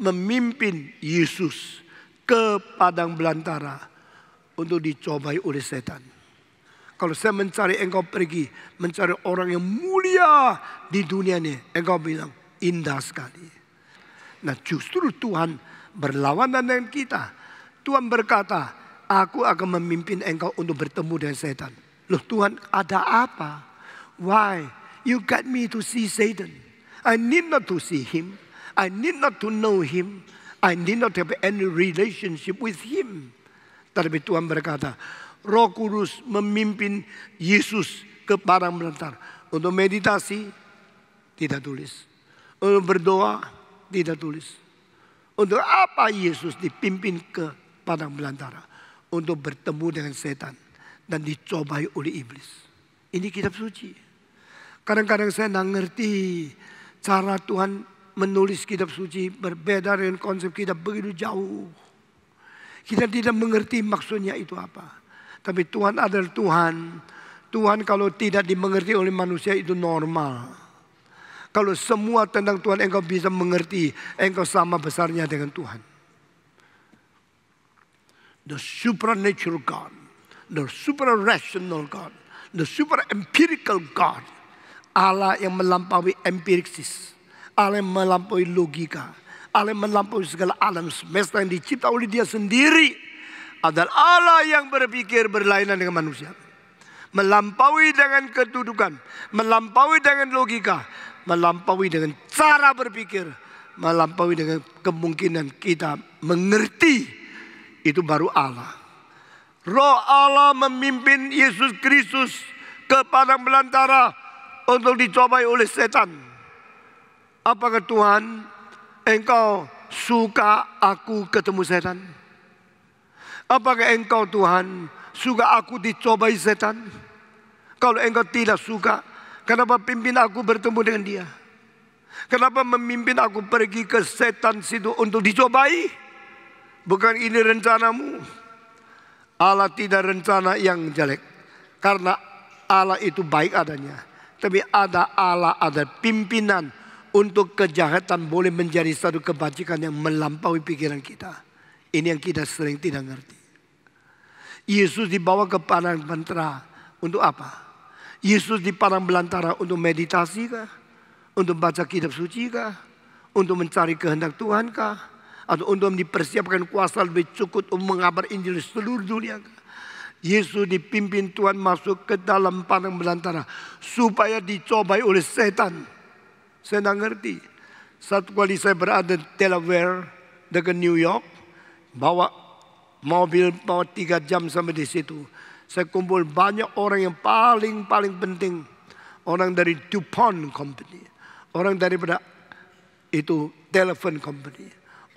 memimpin Yesus ke padang belantara untuk dicobai oleh setan. Kalau saya mencari engkau pergi, mencari orang yang mulia di dunia ini, engkau bilang indah sekali. Nah, justru Tuhan berlawanan dengan kita. Tuhan berkata, Aku akan memimpin engkau untuk bertemu dengan setan. Loh Tuhan ada apa? Why? You got me to see Satan. I need not to see him. I need not to know him. I need not have any relationship with him. Tetapi Tuhan berkata, Roh Kudus memimpin Yesus ke padang belantara untuk meditasi tidak tulis, untuk berdoa tidak tulis. Untuk apa Yesus dipimpin ke padang belantara? untuk bertemu dengan setan dan dicobai oleh iblis. Ini kitab suci. Kadang-kadang saya tidak ngerti cara Tuhan menulis kitab suci berbeda dengan konsep kitab begitu jauh. Kita tidak mengerti maksudnya itu apa. Tapi Tuhan adalah Tuhan. Tuhan kalau tidak dimengerti oleh manusia itu normal. Kalau semua tentang Tuhan engkau bisa mengerti, engkau sama besarnya dengan Tuhan the supernatural God, the super rational God, the super empirical God. Allah yang melampaui empiriksis, Allah yang melampaui logika, Allah yang melampaui segala alam semesta yang dicipta oleh dia sendiri adalah Allah yang berpikir berlainan dengan manusia. Melampaui dengan kedudukan, melampaui dengan logika, melampaui dengan cara berpikir, melampaui dengan kemungkinan kita mengerti itu baru Allah. Roh Allah memimpin Yesus Kristus ke padang belantara untuk dicobai oleh setan. Apakah Tuhan engkau suka aku ketemu setan? Apakah engkau Tuhan suka aku dicobai setan? Kalau engkau tidak suka, kenapa pimpin aku bertemu dengan dia? Kenapa memimpin aku pergi ke setan situ untuk dicobai? Bukan ini rencanamu. Allah tidak rencana yang jelek. Karena Allah itu baik adanya. Tapi ada Allah, ada pimpinan untuk kejahatan boleh menjadi satu kebajikan yang melampaui pikiran kita. Ini yang kita sering tidak ngerti. Yesus dibawa ke padang bentara untuk apa? Yesus di padang belantara untuk meditasi kah? Untuk baca kitab suci kah? Untuk mencari kehendak Tuhan kah? Atau untuk dipersiapkan kuasa lebih cukup untuk mengabar Injil seluruh dunia. Yesus dipimpin Tuhan masuk ke dalam padang belantara. Supaya dicobai oleh setan. Saya tidak ngerti. Satu kali saya berada di Delaware, dengan New York. Bawa mobil, bawa tiga jam sampai di situ. Saya kumpul banyak orang yang paling-paling penting. Orang dari DuPont Company. Orang daripada itu Telephone company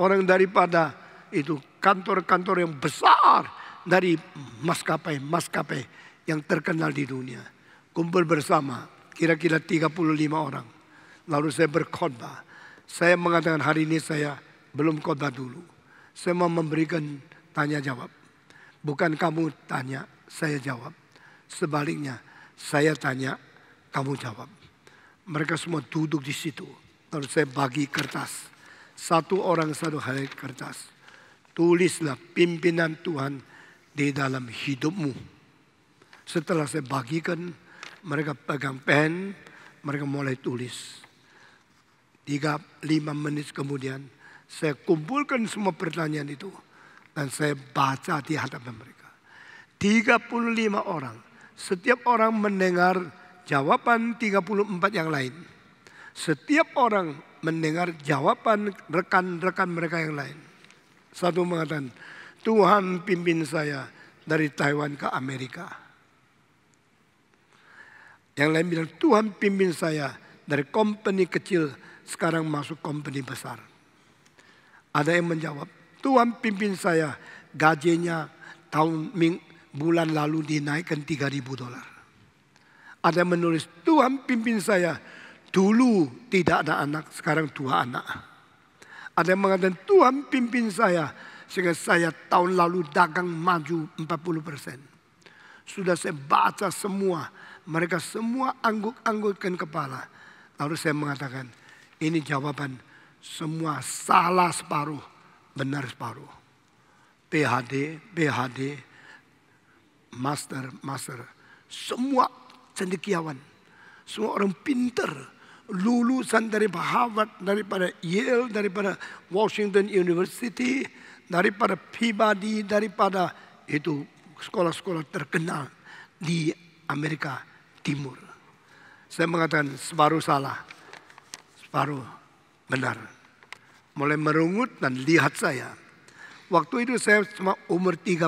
orang daripada itu kantor-kantor yang besar dari maskapai-maskapai yang terkenal di dunia. Kumpul bersama, kira-kira 35 orang. Lalu saya berkhotbah. Saya mengatakan hari ini saya belum khotbah dulu. Saya mau memberikan tanya jawab. Bukan kamu tanya, saya jawab. Sebaliknya, saya tanya, kamu jawab. Mereka semua duduk di situ. Lalu saya bagi kertas. Satu orang satu hal kertas. Tulislah pimpinan Tuhan di dalam hidupmu. Setelah saya bagikan, mereka pegang pen, mereka mulai tulis. Tiga, lima menit kemudian, saya kumpulkan semua pertanyaan itu. Dan saya baca di hadapan mereka. 35 orang. Setiap orang mendengar jawaban 34 yang lain. Setiap orang mendengar jawaban rekan-rekan mereka yang lain. Satu mengatakan, Tuhan pimpin saya dari Taiwan ke Amerika. Yang lain bilang, Tuhan pimpin saya dari company kecil sekarang masuk company besar. Ada yang menjawab, Tuhan pimpin saya gajinya tahun Ming bulan lalu dinaikkan 3000 dolar. Ada yang menulis, Tuhan pimpin saya Dulu tidak ada anak, sekarang dua anak. Ada yang mengatakan Tuhan pimpin saya. Sehingga saya tahun lalu dagang maju 40 persen. Sudah saya baca semua. Mereka semua angguk-anggukkan kepala. Lalu saya mengatakan, ini jawaban semua salah separuh, benar separuh. PHD, PHD, master, master. Semua cendekiawan. Semua orang pinter lulusan dari Harvard, daripada Yale, daripada Washington University, daripada Peabody, daripada itu sekolah-sekolah terkenal di Amerika Timur. Saya mengatakan separuh salah, separuh benar. Mulai merungut dan lihat saya. Waktu itu saya cuma umur 33.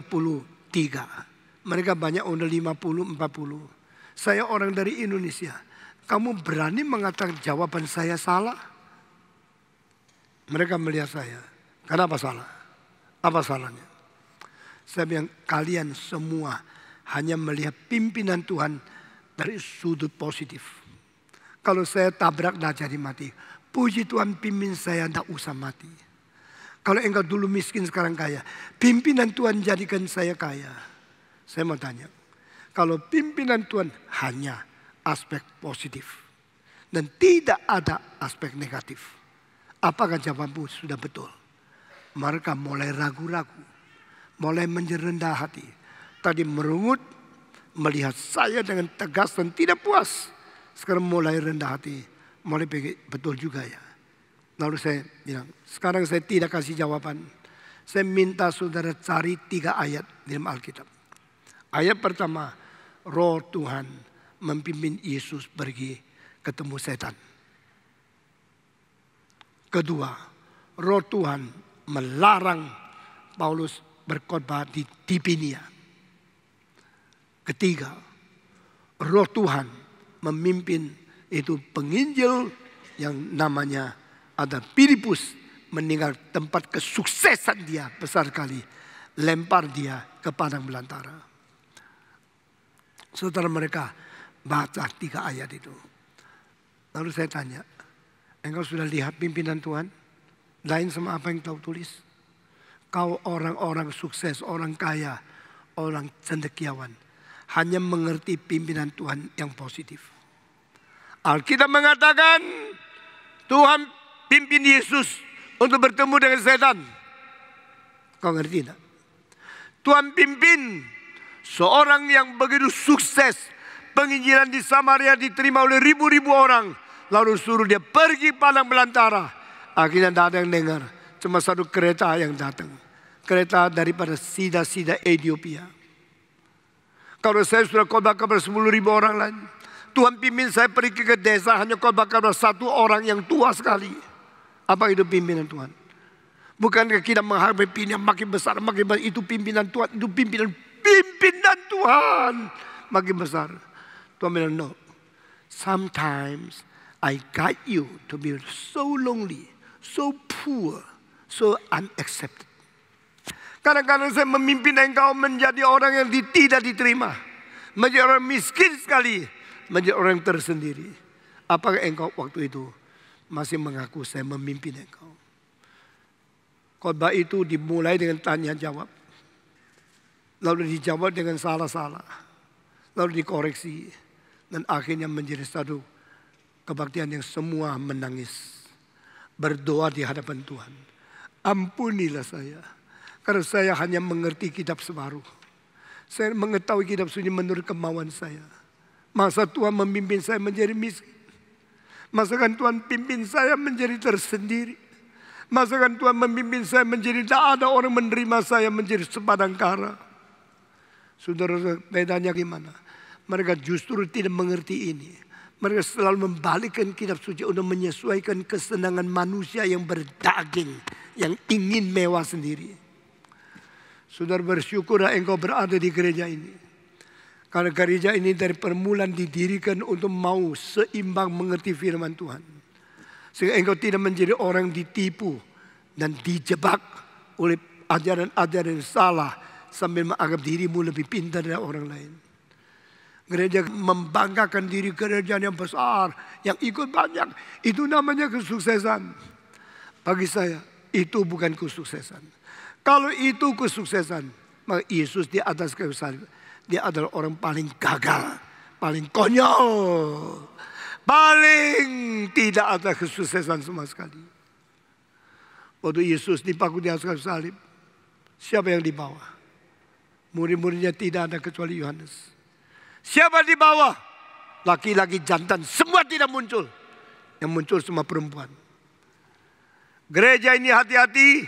Mereka banyak umur 50, 40. Saya orang dari Indonesia kamu berani mengatakan jawaban saya salah? Mereka melihat saya. Kenapa salah? Apa salahnya? Saya bilang kalian semua hanya melihat pimpinan Tuhan dari sudut positif. Kalau saya tabrak tidak jadi mati. Puji Tuhan pimpin saya tidak usah mati. Kalau engkau dulu miskin sekarang kaya. Pimpinan Tuhan jadikan saya kaya. Saya mau tanya. Kalau pimpinan Tuhan hanya aspek positif. Dan tidak ada aspek negatif. Apakah jawabmu sudah betul? Mereka mulai ragu-ragu. Mulai menjerendah hati. Tadi merungut, melihat saya dengan tegas dan tidak puas. Sekarang mulai rendah hati. Mulai betul juga ya. Lalu saya bilang, sekarang saya tidak kasih jawaban. Saya minta saudara cari tiga ayat dalam Alkitab. Ayat pertama, roh Tuhan mempimpin Yesus pergi ketemu setan. Kedua, roh Tuhan melarang Paulus berkhotbah di Tipinia. Ketiga, roh Tuhan memimpin itu penginjil yang namanya ada Filipus meninggal tempat kesuksesan dia besar kali. Lempar dia ke padang belantara. Saudara mereka baca tiga ayat itu. Lalu saya tanya, engkau sudah lihat pimpinan Tuhan? Lain sama apa yang kau tulis? Kau orang-orang sukses, orang kaya, orang cendekiawan. Hanya mengerti pimpinan Tuhan yang positif. Alkitab mengatakan Tuhan pimpin Yesus untuk bertemu dengan setan. Kau ngerti tidak? Tuhan pimpin seorang yang begitu sukses Penginjilan di Samaria diterima oleh ribu-ribu orang. Lalu suruh dia pergi padang belantara. Akhirnya tidak ada yang dengar. Cuma satu kereta yang datang. Kereta daripada sida-sida Ethiopia. Kalau saya sudah khotbah kepada 10 ribu orang lain. Tuhan pimpin saya pergi ke desa hanya khotbah kepada satu orang yang tua sekali. Apa itu pimpinan Tuhan? Bukankah kita menghargai pimpinan makin besar, makin besar. Itu pimpinan Tuhan, itu pimpinan, pimpinan Tuhan. Makin besar. But sometimes I guide you to be so lonely, so poor, so unaccepted. Kadang-kadang saya memimpin engkau menjadi orang yang tidak diterima. Menjadi orang miskin sekali. Menjadi orang tersendiri. Apakah engkau waktu itu masih mengaku saya memimpin engkau? Khotbah itu dimulai dengan tanya jawab. Lalu dijawab dengan salah-salah. Lalu dikoreksi dan akhirnya menjadi satu kebaktian yang semua menangis. Berdoa di hadapan Tuhan. Ampunilah saya. Karena saya hanya mengerti kitab separuh. Saya mengetahui kitab suci menurut kemauan saya. Masa Tuhan memimpin saya menjadi miskin. Masakan Tuhan pimpin saya menjadi tersendiri. Masakan Tuhan memimpin saya menjadi tidak ada orang menerima saya menjadi sepadang kara. Saudara, bedanya gimana? Mereka justru tidak mengerti ini. Mereka selalu membalikkan kitab suci untuk menyesuaikan kesenangan manusia yang berdaging, yang ingin mewah sendiri. Saudara bersyukurlah engkau berada di gereja ini. Karena gereja ini dari permulaan didirikan untuk mau seimbang mengerti firman Tuhan. Sehingga engkau tidak menjadi orang ditipu dan dijebak oleh ajaran-ajaran salah sambil menganggap dirimu lebih pintar dari orang lain. Gereja membanggakan diri kerajaan yang besar, yang ikut banyak. Itu namanya kesuksesan. Bagi saya, itu bukan kesuksesan. Kalau itu kesuksesan, maka Yesus di atas kayu salib, dia adalah orang paling gagal, paling konyol, paling tidak ada kesuksesan sama sekali. Waktu Yesus dipaku di atas kayu salib, siapa yang dibawa? Murid-muridnya tidak ada kecuali Yohanes. Siapa di bawah? Laki-laki jantan semua tidak muncul. Yang muncul semua perempuan. Gereja ini hati-hati.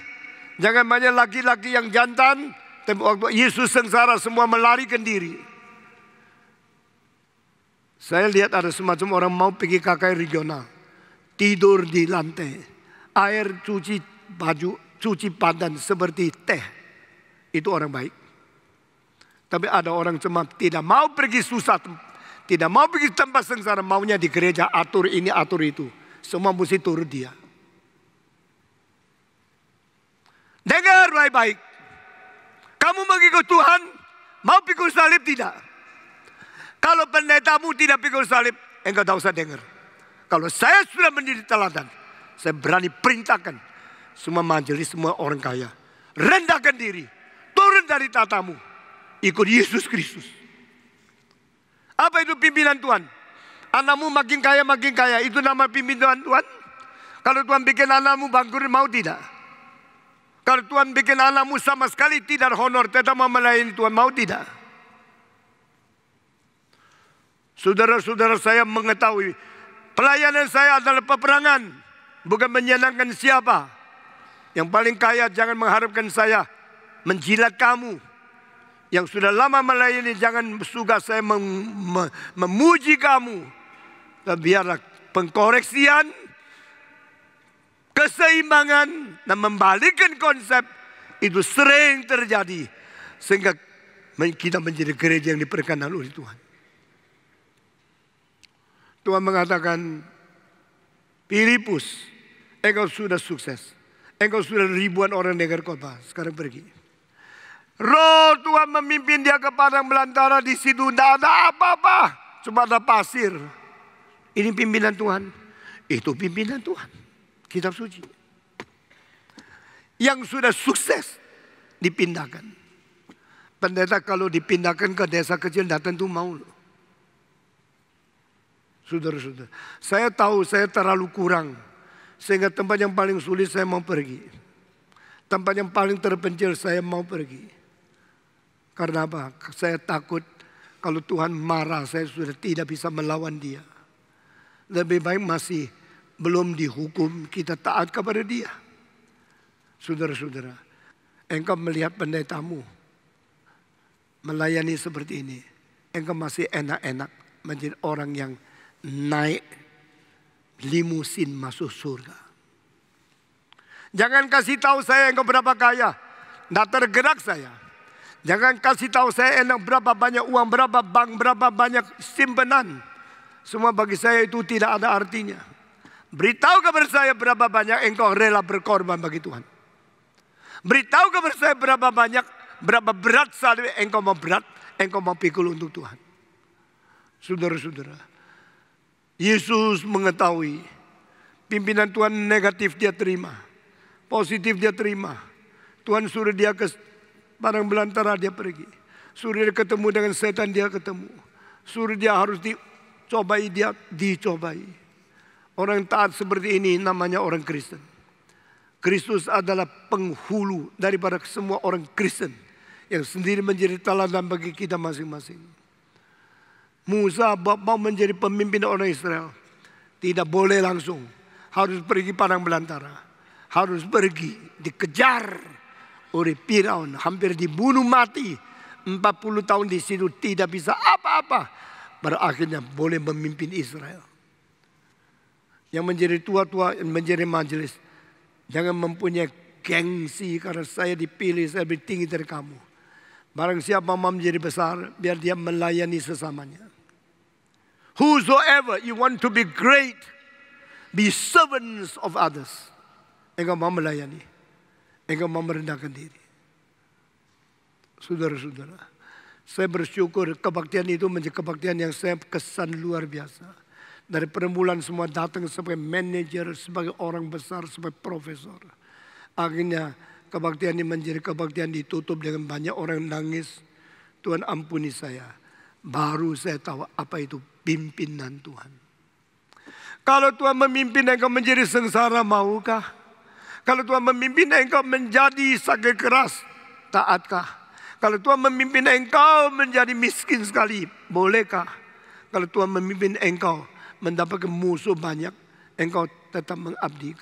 Jangan banyak laki-laki yang jantan. Tapi waktu Yesus sengsara semua melarikan diri. Saya lihat ada semacam orang mau pergi KKR regional. Tidur di lantai. Air cuci baju, cuci badan seperti teh. Itu orang baik. Tapi ada orang cuma tidak mau pergi susah, tidak mau pergi tempat sengsara, maunya di gereja atur ini, atur itu. Semua mesti turut dia. Dengar baik-baik. Kamu mengikut Tuhan, mau pikul salib tidak? Kalau pendetamu tidak pikul salib, engkau tahu usah dengar. Kalau saya sudah menjadi teladan, saya berani perintahkan semua majelis, semua orang kaya. Rendahkan diri, turun dari tatamu ikut Yesus Kristus. Apa itu pimpinan Tuhan? Anakmu makin kaya makin kaya, itu nama pimpinan Tuhan. Kalau Tuhan bikin anakmu bangkrut mau tidak? Kalau Tuhan bikin anakmu sama sekali tidak honor, tetap melayani Tuhan mau tidak? Saudara-saudara saya mengetahui pelayanan saya adalah peperangan, bukan menyenangkan siapa. Yang paling kaya jangan mengharapkan saya menjilat kamu yang sudah lama melayani jangan suka saya mem, mem, memuji kamu. Nah, biarlah pengkoreksian, keseimbangan dan membalikkan konsep itu sering terjadi. Sehingga kita menjadi gereja yang diperkenan oleh Tuhan. Tuhan mengatakan, Filipus, engkau sudah sukses. Engkau sudah ribuan orang dengar kota, Sekarang pergi. Roh Tuhan memimpin dia ke padang belantara di situ tidak ada apa-apa, cuma ada pasir. Ini pimpinan Tuhan. Itu pimpinan Tuhan. Kitab suci. Yang sudah sukses dipindahkan. Pendeta kalau dipindahkan ke desa kecil tidak tentu mau loh. Saudara-saudara, saya tahu saya terlalu kurang. Sehingga tempat yang paling sulit saya mau pergi. Tempat yang paling terpencil saya mau pergi. Karena apa? Saya takut kalau Tuhan marah saya sudah tidak bisa melawan dia. Lebih baik masih belum dihukum kita taat kepada dia. Saudara-saudara, engkau melihat pendetamu melayani seperti ini. Engkau masih enak-enak menjadi orang yang naik limusin masuk surga. Jangan kasih tahu saya engkau berapa kaya. Tidak tergerak saya. Jangan kasih tahu saya enak berapa banyak uang, berapa bank, berapa banyak simpenan, Semua bagi saya itu tidak ada artinya. Beritahu kepada saya berapa banyak engkau rela berkorban bagi Tuhan. Beritahu kepada saya berapa banyak, berapa berat saat engkau mau berat, engkau mau pikul untuk Tuhan. Saudara-saudara, Yesus mengetahui pimpinan Tuhan negatif dia terima, positif dia terima. Tuhan suruh dia ke Barang belantara dia pergi. Suruh dia ketemu dengan setan dia ketemu. Suruh dia harus dicobai dia dicobai. Orang taat seperti ini namanya orang Kristen. Kristus adalah penghulu daripada semua orang Kristen yang sendiri menjadi teladan bagi kita masing-masing. Musa mau menjadi pemimpin orang Israel. Tidak boleh langsung. Harus pergi padang belantara. Harus pergi, dikejar oleh Firaun hampir dibunuh mati 40 tahun di situ tidak bisa apa-apa berakhirnya boleh memimpin Israel yang menjadi tua-tua menjadi majelis jangan mempunyai gengsi karena saya dipilih saya lebih tinggi dari kamu barang siapa mau menjadi besar biar dia melayani sesamanya whosoever you want to be great be servants of others engkau mau melayani Engkau merendahkan diri. Saudara-saudara, saya bersyukur kebaktian itu menjadi kebaktian yang saya kesan luar biasa. Dari permulaan semua datang sebagai manajer, sebagai orang besar, sebagai profesor. Akhirnya kebaktian ini menjadi kebaktian ditutup dengan banyak orang nangis. Tuhan ampuni saya. Baru saya tahu apa itu pimpinan Tuhan. Kalau Tuhan memimpin engkau menjadi sengsara, maukah? Kalau Tuhan memimpin engkau menjadi sakit keras, taatkah? Kalau Tuhan memimpin engkau menjadi miskin sekali, bolehkah? Kalau Tuhan memimpin engkau mendapatkan musuh banyak, engkau tetap mengabdikan.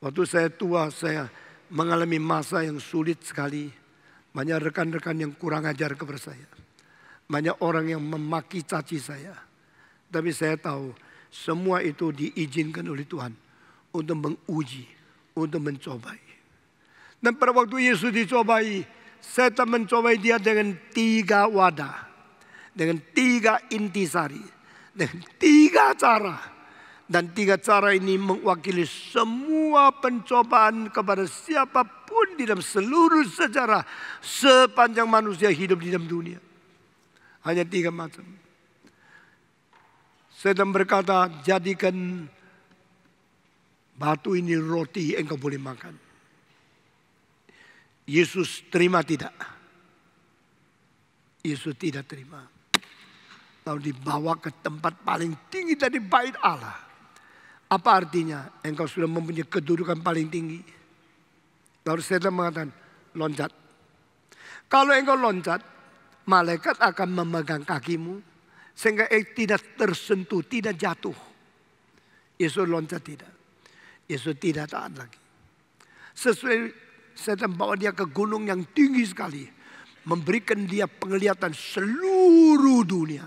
Waktu saya tua, saya mengalami masa yang sulit sekali. Banyak rekan-rekan yang kurang ajar kepada saya. Banyak orang yang memaki caci saya. Tapi saya tahu semua itu diizinkan oleh Tuhan untuk menguji untuk mencobai. Dan pada waktu Yesus dicobai, setan mencobai dia dengan tiga wadah. Dengan tiga intisari. Dengan tiga cara. Dan tiga cara ini mewakili semua pencobaan kepada siapapun di dalam seluruh sejarah. Sepanjang manusia hidup di dalam dunia. Hanya tiga macam. Setan berkata, jadikan Batu ini roti yang engkau boleh makan. Yesus terima tidak? Yesus tidak terima. Lalu dibawa ke tempat paling tinggi dari bait Allah. Apa artinya? Engkau sudah mempunyai kedudukan paling tinggi. Lalu setan mengatakan, loncat. Kalau engkau loncat, malaikat akan memegang kakimu. Sehingga eh, tidak tersentuh, tidak jatuh. Yesus loncat tidak. Yesus tidak taat lagi. Sesuai setan bawa dia ke gunung yang tinggi sekali. Memberikan dia penglihatan seluruh dunia.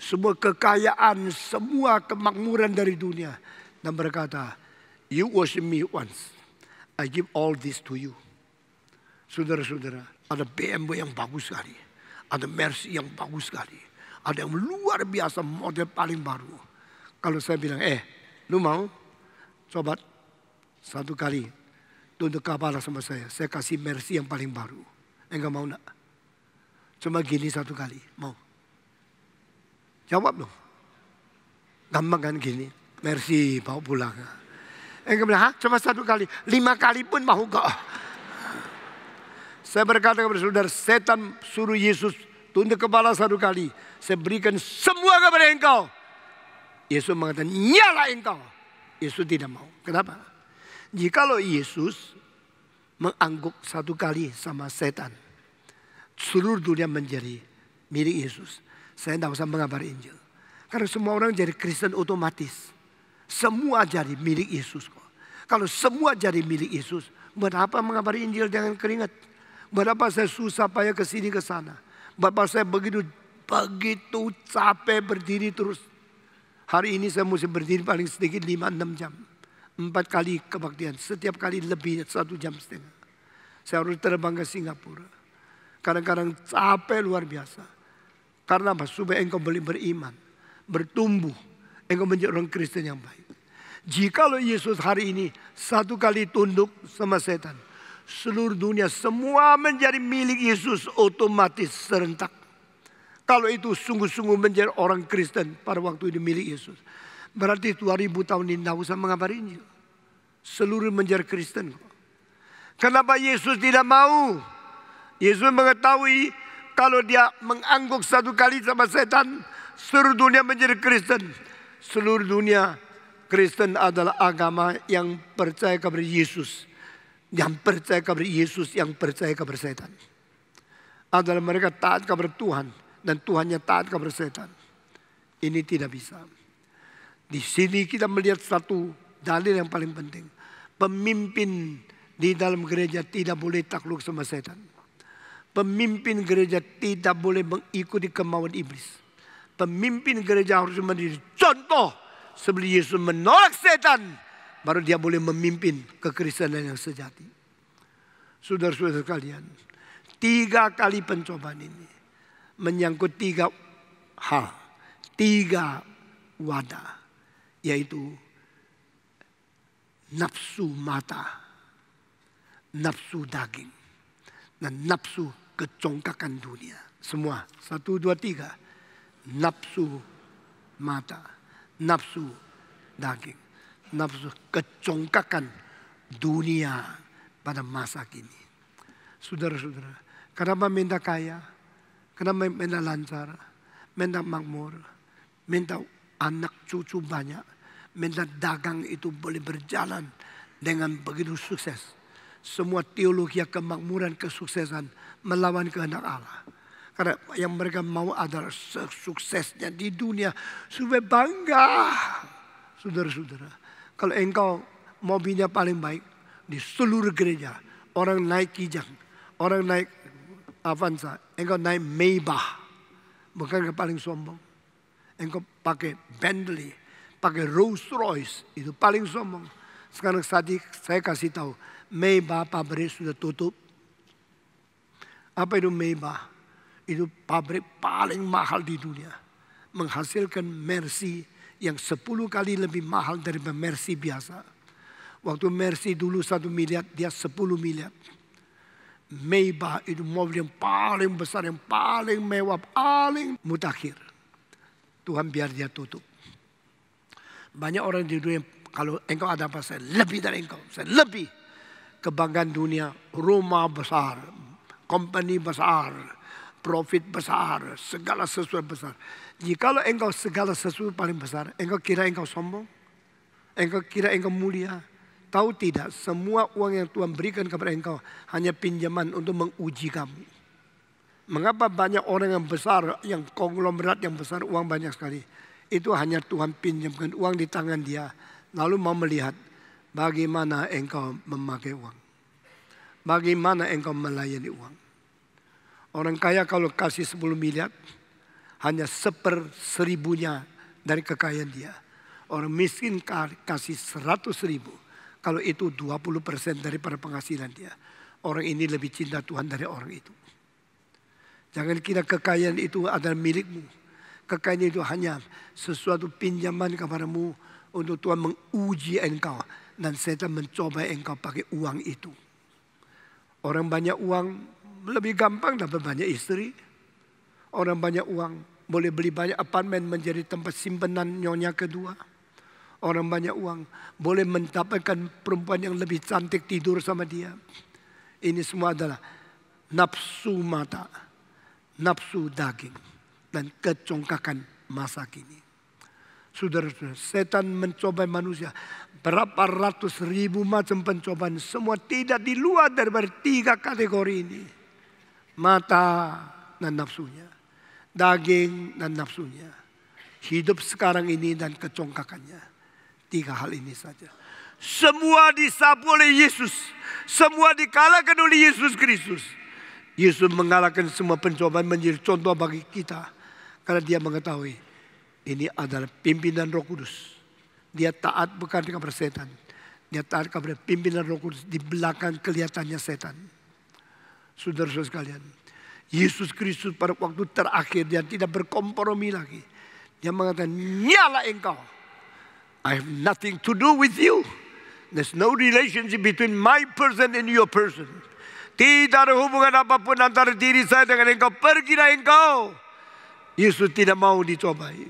Semua kekayaan, semua kemakmuran dari dunia. Dan berkata, you worship me once. I give all this to you. Saudara-saudara, ada BMW yang bagus sekali. Ada Mercy yang bagus sekali. Ada yang luar biasa model paling baru. Kalau saya bilang, eh, lu mau? Sobat, satu kali tunduk kepala sama saya. Saya kasih mercy yang paling baru. Enggak mau nak. Cuma gini satu kali. Mau. Jawab dong. Gampang kan gini. Mercy bawa pulang. Enggak bilang, Hah? cuma satu kali. Lima kali pun mau kok. Saya berkata kepada saudara, setan suruh Yesus tunduk kepala satu kali. Saya berikan semua kepada engkau. Yesus mengatakan, nyala engkau. Yesus tidak mau. Kenapa? Jikalau Yesus mengangguk satu kali sama setan, seluruh dunia menjadi milik Yesus. Saya tidak usah mengabar Injil. Karena semua orang jadi Kristen otomatis. Semua jadi milik Yesus kok. Kalau semua jadi milik Yesus, berapa mengabari Injil dengan keringat? Berapa saya susah payah ke sini ke sana? Berapa saya begitu begitu capek berdiri terus. Hari ini saya mesti berdiri paling sedikit 5-6 jam. Empat kali kebaktian, setiap kali lebih satu jam setengah. Saya harus terbang ke Singapura. Kadang-kadang capek luar biasa. Karena apa? Supaya engkau boleh beriman, bertumbuh. Engkau menjadi orang Kristen yang baik. Jikalau Yesus hari ini satu kali tunduk sama setan. Seluruh dunia semua menjadi milik Yesus otomatis serentak. Kalau itu sungguh-sungguh menjadi orang Kristen pada waktu ini milik Yesus. Berarti 2000 tahun ini tidak usah mengabari Injil seluruh menjadi Kristen. Kenapa Yesus tidak mau? Yesus mengetahui kalau dia mengangguk satu kali sama setan, seluruh dunia menjadi Kristen. Seluruh dunia Kristen adalah agama yang percaya kepada Yesus. Yang percaya kepada Yesus, yang percaya kepada setan. Adalah mereka taat kepada Tuhan. Dan Tuhannya taat kepada setan. Ini tidak bisa. Di sini kita melihat satu Dalil yang paling penting. Pemimpin di dalam gereja tidak boleh takluk sama setan. Pemimpin gereja tidak boleh mengikuti kemauan iblis. Pemimpin gereja harus menjadi contoh sebelum Yesus menolak setan. Baru dia boleh memimpin kekristenan yang sejati. Saudara-saudara sekalian, tiga kali pencobaan ini menyangkut tiga hal, tiga wadah, yaitu nafsu mata, nafsu daging, dan nafsu kecongkakan dunia. Semua, satu, dua, tiga. Nafsu mata, nafsu daging, nafsu kecongkakan dunia pada masa kini. Saudara-saudara, kenapa minta kaya? Kenapa minta lancar? Minta makmur? Minta anak cucu banyak? minta dagang itu boleh berjalan dengan begitu sukses. Semua teologi kemakmuran, kesuksesan melawan kehendak Allah. Karena yang mereka mau adalah suksesnya di dunia. Supaya bangga. Saudara-saudara. Kalau engkau mobilnya paling baik di seluruh gereja. Orang naik kijang. Orang naik Avanza. Engkau naik Maybach. Bukan yang paling sombong. Engkau pakai Bentley pakai Rolls Royce, itu paling sombong. Sekarang tadi saya kasih tahu, Maybach pabrik sudah tutup. Apa itu Maybach? Itu pabrik paling mahal di dunia. Menghasilkan mercy yang 10 kali lebih mahal dari mercy biasa. Waktu mercy dulu satu miliar, dia 10 miliar. Maybach itu mobil yang paling besar, yang paling mewah, paling mutakhir. Tuhan biar dia tutup. Banyak orang di dunia kalau engkau ada apa saya lebih dari engkau, saya lebih. Kebanggaan dunia, rumah besar, company besar, profit besar, segala sesuatu besar. Jikalau engkau segala sesuatu paling besar, engkau kira engkau sombong? Engkau kira engkau mulia? Tahu tidak semua uang yang Tuhan berikan kepada engkau hanya pinjaman untuk menguji kamu. Mengapa banyak orang yang besar, yang konglomerat yang besar uang banyak sekali? Itu hanya Tuhan pinjamkan uang di tangan dia. Lalu mau melihat bagaimana engkau memakai uang. Bagaimana engkau melayani uang. Orang kaya kalau kasih 10 miliar, hanya seper seribunya dari kekayaan dia. Orang miskin kasih 100 ribu. Kalau itu 20 persen daripada penghasilan dia. Orang ini lebih cinta Tuhan dari orang itu. Jangan kira kekayaan itu adalah milikmu. Kekayaan itu hanya sesuatu pinjaman kepadamu untuk Tuhan menguji engkau. Dan setan mencoba engkau pakai uang itu. Orang banyak uang lebih gampang dapat banyak istri. Orang banyak uang boleh beli banyak apartemen menjadi tempat simpenan nyonya kedua. Orang banyak uang boleh mendapatkan perempuan yang lebih cantik tidur sama dia. Ini semua adalah nafsu mata, nafsu daging dan kecongkakan masa kini. Saudara-saudara, setan mencoba manusia. Berapa ratus ribu macam pencobaan. Semua tidak di luar dari tiga kategori ini. Mata dan nafsunya. Daging dan nafsunya. Hidup sekarang ini dan kecongkakannya. Tiga hal ini saja. Semua disapu oleh Yesus. Semua dikalahkan oleh Yesus Kristus. Yesus mengalahkan semua pencobaan menjadi contoh bagi kita karena dia mengetahui ini adalah pimpinan roh kudus. Dia taat bukan kepada setan. Dia taat kepada pimpinan roh kudus di belakang kelihatannya setan. Saudara-saudara sekalian. Yesus Kristus pada waktu terakhir dia tidak berkompromi lagi. Dia mengatakan, nyala engkau. I have nothing to do with you. There's no relationship between my person and your person. Tidak ada hubungan apapun antara diri saya dengan engkau. Pergilah engkau. Yesus tidak mau dicobai.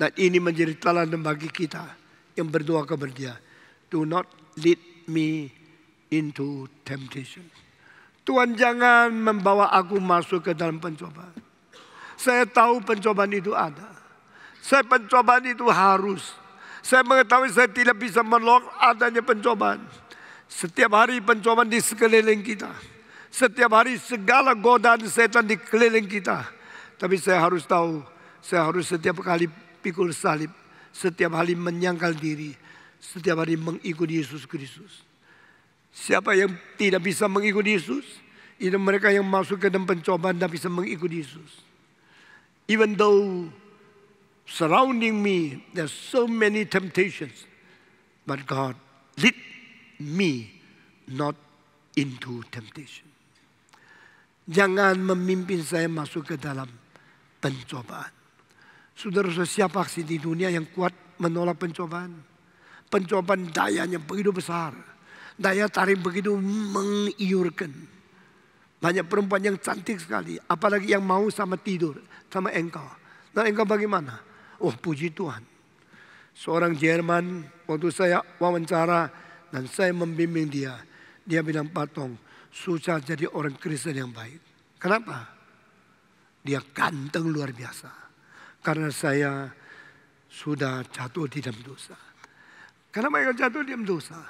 Dan ini menjadi teladan bagi kita yang berdoa kepada dia. Do not lead me into temptation. Tuhan jangan membawa aku masuk ke dalam pencobaan. Saya tahu pencobaan itu ada. Saya pencobaan itu harus. Saya mengetahui saya tidak bisa menolak adanya pencobaan. Setiap hari pencobaan di sekeliling kita. Setiap hari segala godaan setan di keliling kita. Tapi saya harus tahu, saya harus setiap kali pikul salib, setiap hari menyangkal diri, setiap hari mengikuti Yesus Kristus. Siapa yang tidak bisa mengikuti Yesus, itu mereka yang masuk ke dalam pencobaan dan bisa mengikuti Yesus. Even though surrounding me, there's so many temptations, but God lead me not into temptation. Jangan memimpin saya masuk ke dalam pencobaan. Saudara-saudara siapa sih di dunia yang kuat menolak pencobaan? Pencobaan dayanya begitu besar. Daya tarik begitu mengiurkan. Banyak perempuan yang cantik sekali. Apalagi yang mau sama tidur. Sama engkau. Nah engkau bagaimana? Oh puji Tuhan. Seorang Jerman waktu saya wawancara dan saya membimbing dia. Dia bilang patong. Susah jadi orang Kristen yang baik. Kenapa? Dia ganteng luar biasa. Karena saya sudah jatuh di dalam dosa. Karena yang jatuh di dalam dosa?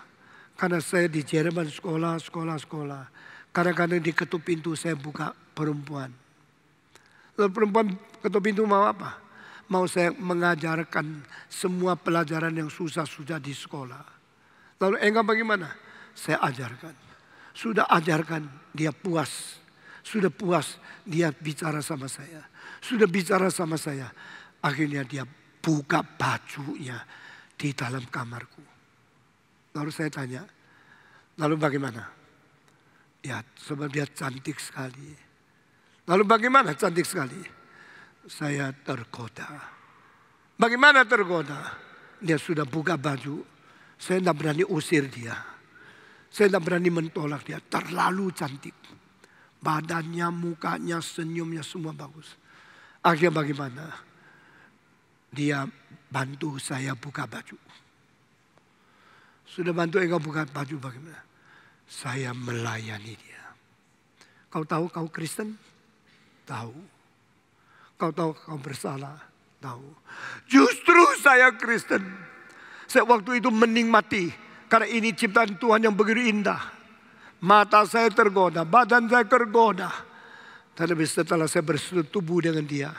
Karena saya di Jerman sekolah, sekolah, sekolah. Kadang-kadang ketuk pintu saya buka perempuan. Lalu perempuan ketuk pintu mau apa? Mau saya mengajarkan semua pelajaran yang susah-susah di sekolah. Lalu enggak bagaimana? Saya ajarkan. Sudah ajarkan dia puas sudah puas dia bicara sama saya. Sudah bicara sama saya. Akhirnya dia buka bajunya di dalam kamarku. Lalu saya tanya, lalu bagaimana? Ya, sebab dia cantik sekali. Lalu bagaimana cantik sekali? Saya tergoda. Bagaimana tergoda? Dia sudah buka baju. Saya tidak berani usir dia. Saya tidak berani mentolak dia. Terlalu cantik. Badannya, mukanya, senyumnya semua bagus. Akhirnya bagaimana? Dia bantu saya buka baju. Sudah bantu Engkau buka baju bagaimana? Saya melayani dia. Kau tahu kau Kristen? Tahu. Kau tahu kau bersalah? Tahu. Justru saya Kristen. Saya waktu itu menikmati. Karena ini ciptaan Tuhan yang begitu indah. Mata saya tergoda, badan saya tergoda. Tapi setelah saya bersetubuh tubuh dengan dia,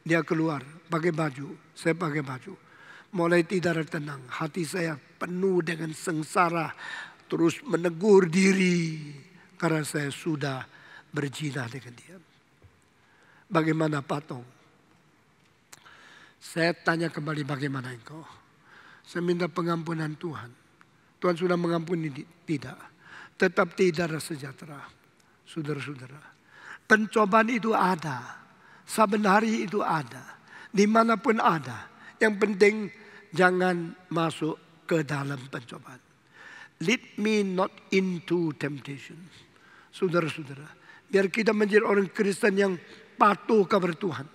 dia keluar pakai baju, saya pakai baju. Mulai tidak ada tenang, hati saya penuh dengan sengsara, terus menegur diri karena saya sudah berjinah dengan dia. Bagaimana patung? Saya tanya kembali bagaimana engkau? Saya minta pengampunan Tuhan. Tuhan sudah mengampuni tidak tetap tidak sejahtera. Saudara-saudara, pencobaan itu ada. saben hari itu ada. Dimanapun ada. Yang penting jangan masuk ke dalam pencobaan. Lead me not into temptation. Saudara-saudara, biar kita menjadi orang Kristen yang patuh kepada Tuhan.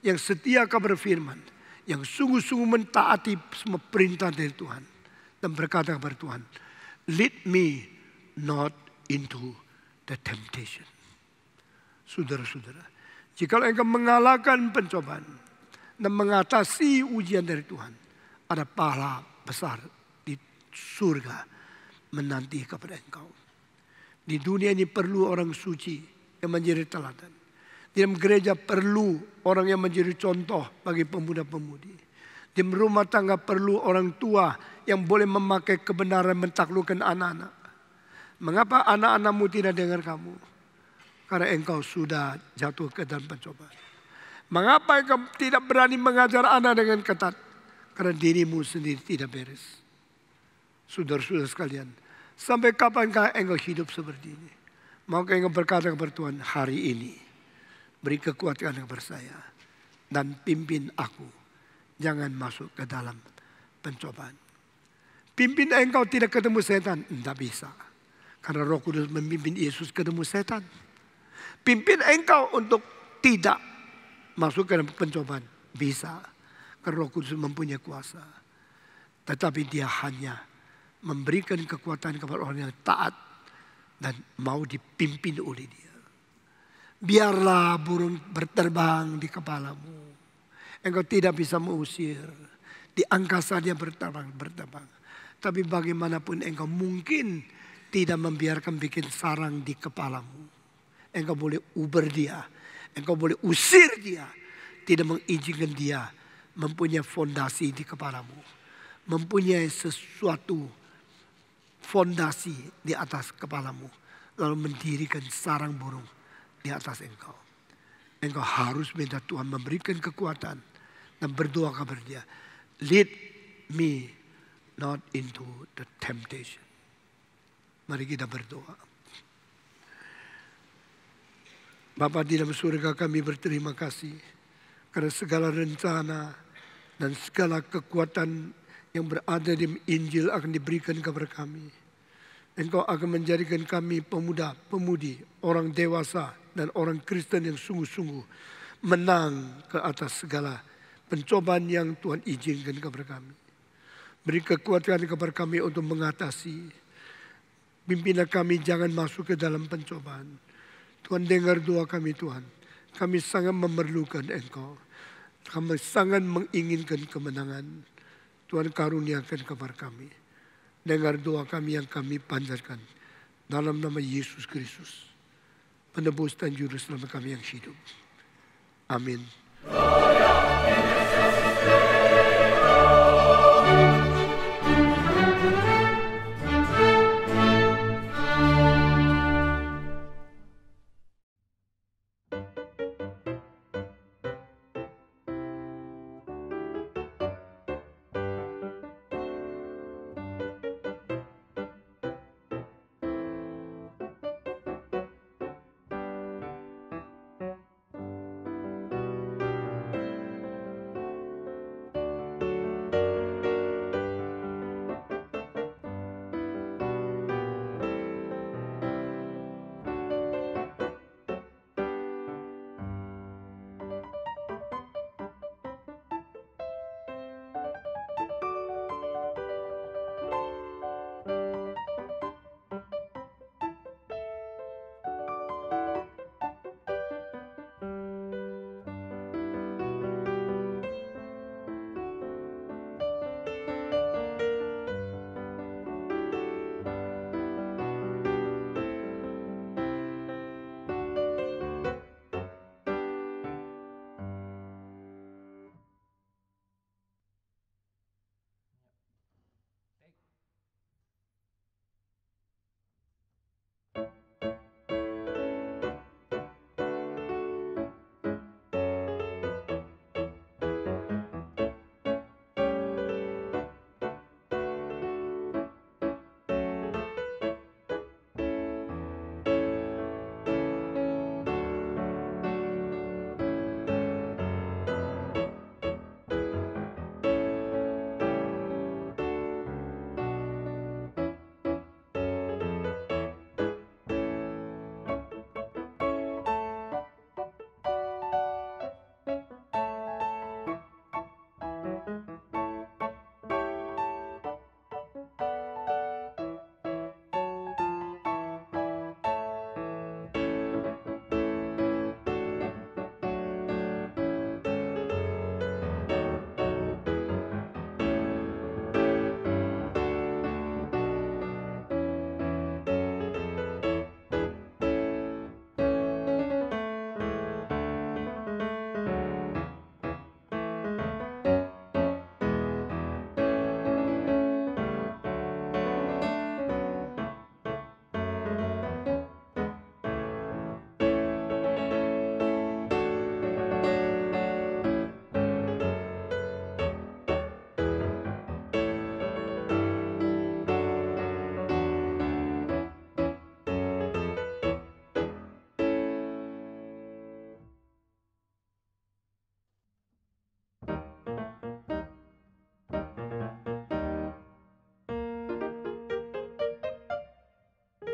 Yang setia kepada firman. Yang sungguh-sungguh mentaati semua perintah dari Tuhan. Dan berkata kepada Tuhan, lead me not into the temptation. Saudara-saudara, jikalau engkau mengalahkan pencobaan dan mengatasi ujian dari Tuhan, ada pahala besar di surga menanti kepada engkau. Di dunia ini perlu orang suci yang menjadi teladan. Di dalam gereja perlu orang yang menjadi contoh bagi pemuda-pemudi. Di rumah tangga perlu orang tua yang boleh memakai kebenaran mentaklukkan anak-anak. Mengapa anak-anakmu tidak dengar kamu? Karena engkau sudah jatuh ke dalam pencobaan. Mengapa engkau tidak berani mengajar anak dengan ketat? Karena dirimu sendiri tidak beres. Saudara-saudara sekalian, sampai kapankah engkau hidup seperti ini? Maukah engkau berkata kepada Tuhan, hari ini beri kekuatan kepada saya dan pimpin aku jangan masuk ke dalam pencobaan. Pimpin engkau tidak ketemu setan, tidak bisa. Karena roh kudus memimpin Yesus ketemu setan. Pimpin engkau untuk tidak masuk ke dalam pencobaan. Bisa. Karena roh kudus mempunyai kuasa. Tetapi dia hanya memberikan kekuatan kepada orang yang taat. Dan mau dipimpin oleh dia. Biarlah burung berterbang di kepalamu. Engkau tidak bisa mengusir. Di angkasa dia berterbang, berterbang. Tapi bagaimanapun engkau mungkin tidak membiarkan bikin sarang di kepalamu. Engkau boleh uber dia. Engkau boleh usir dia. Tidak mengizinkan dia mempunyai fondasi di kepalamu. Mempunyai sesuatu fondasi di atas kepalamu. Lalu mendirikan sarang burung di atas engkau. Engkau harus minta Tuhan memberikan kekuatan. Dan berdoa kepada dia. Lead me not into the temptation. Mari kita berdoa. Bapa di dalam surga kami berterima kasih karena segala rencana dan segala kekuatan yang berada di Injil akan diberikan kepada kami. Engkau akan menjadikan kami pemuda, pemudi, orang dewasa dan orang Kristen yang sungguh-sungguh menang ke atas segala pencobaan yang Tuhan izinkan kepada kami. Beri kekuatan kepada kami untuk mengatasi Bimbinglah kami jangan masuk ke dalam pencobaan. Tuhan dengar doa kami Tuhan. Kami sangat memerlukan Engkau. Kami sangat menginginkan kemenangan. Tuhan karuniakan kabar kami. Dengar doa kami yang kami panjarkan Dalam nama Yesus Kristus. Penebus dan Juru selama kami yang hidup. Amin. Oh, ya,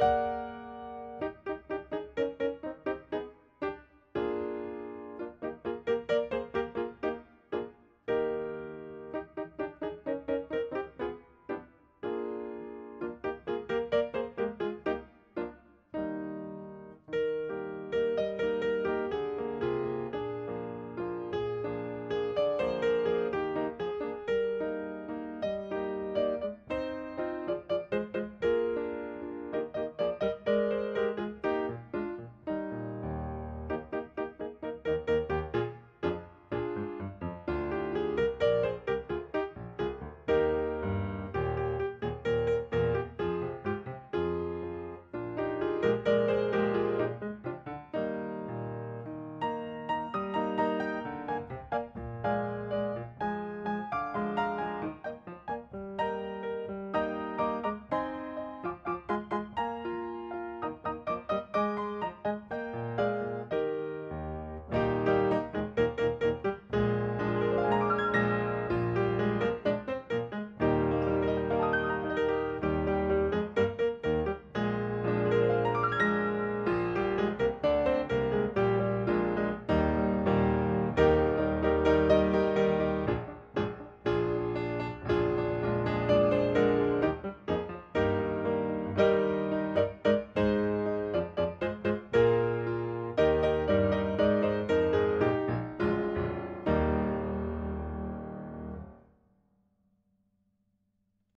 you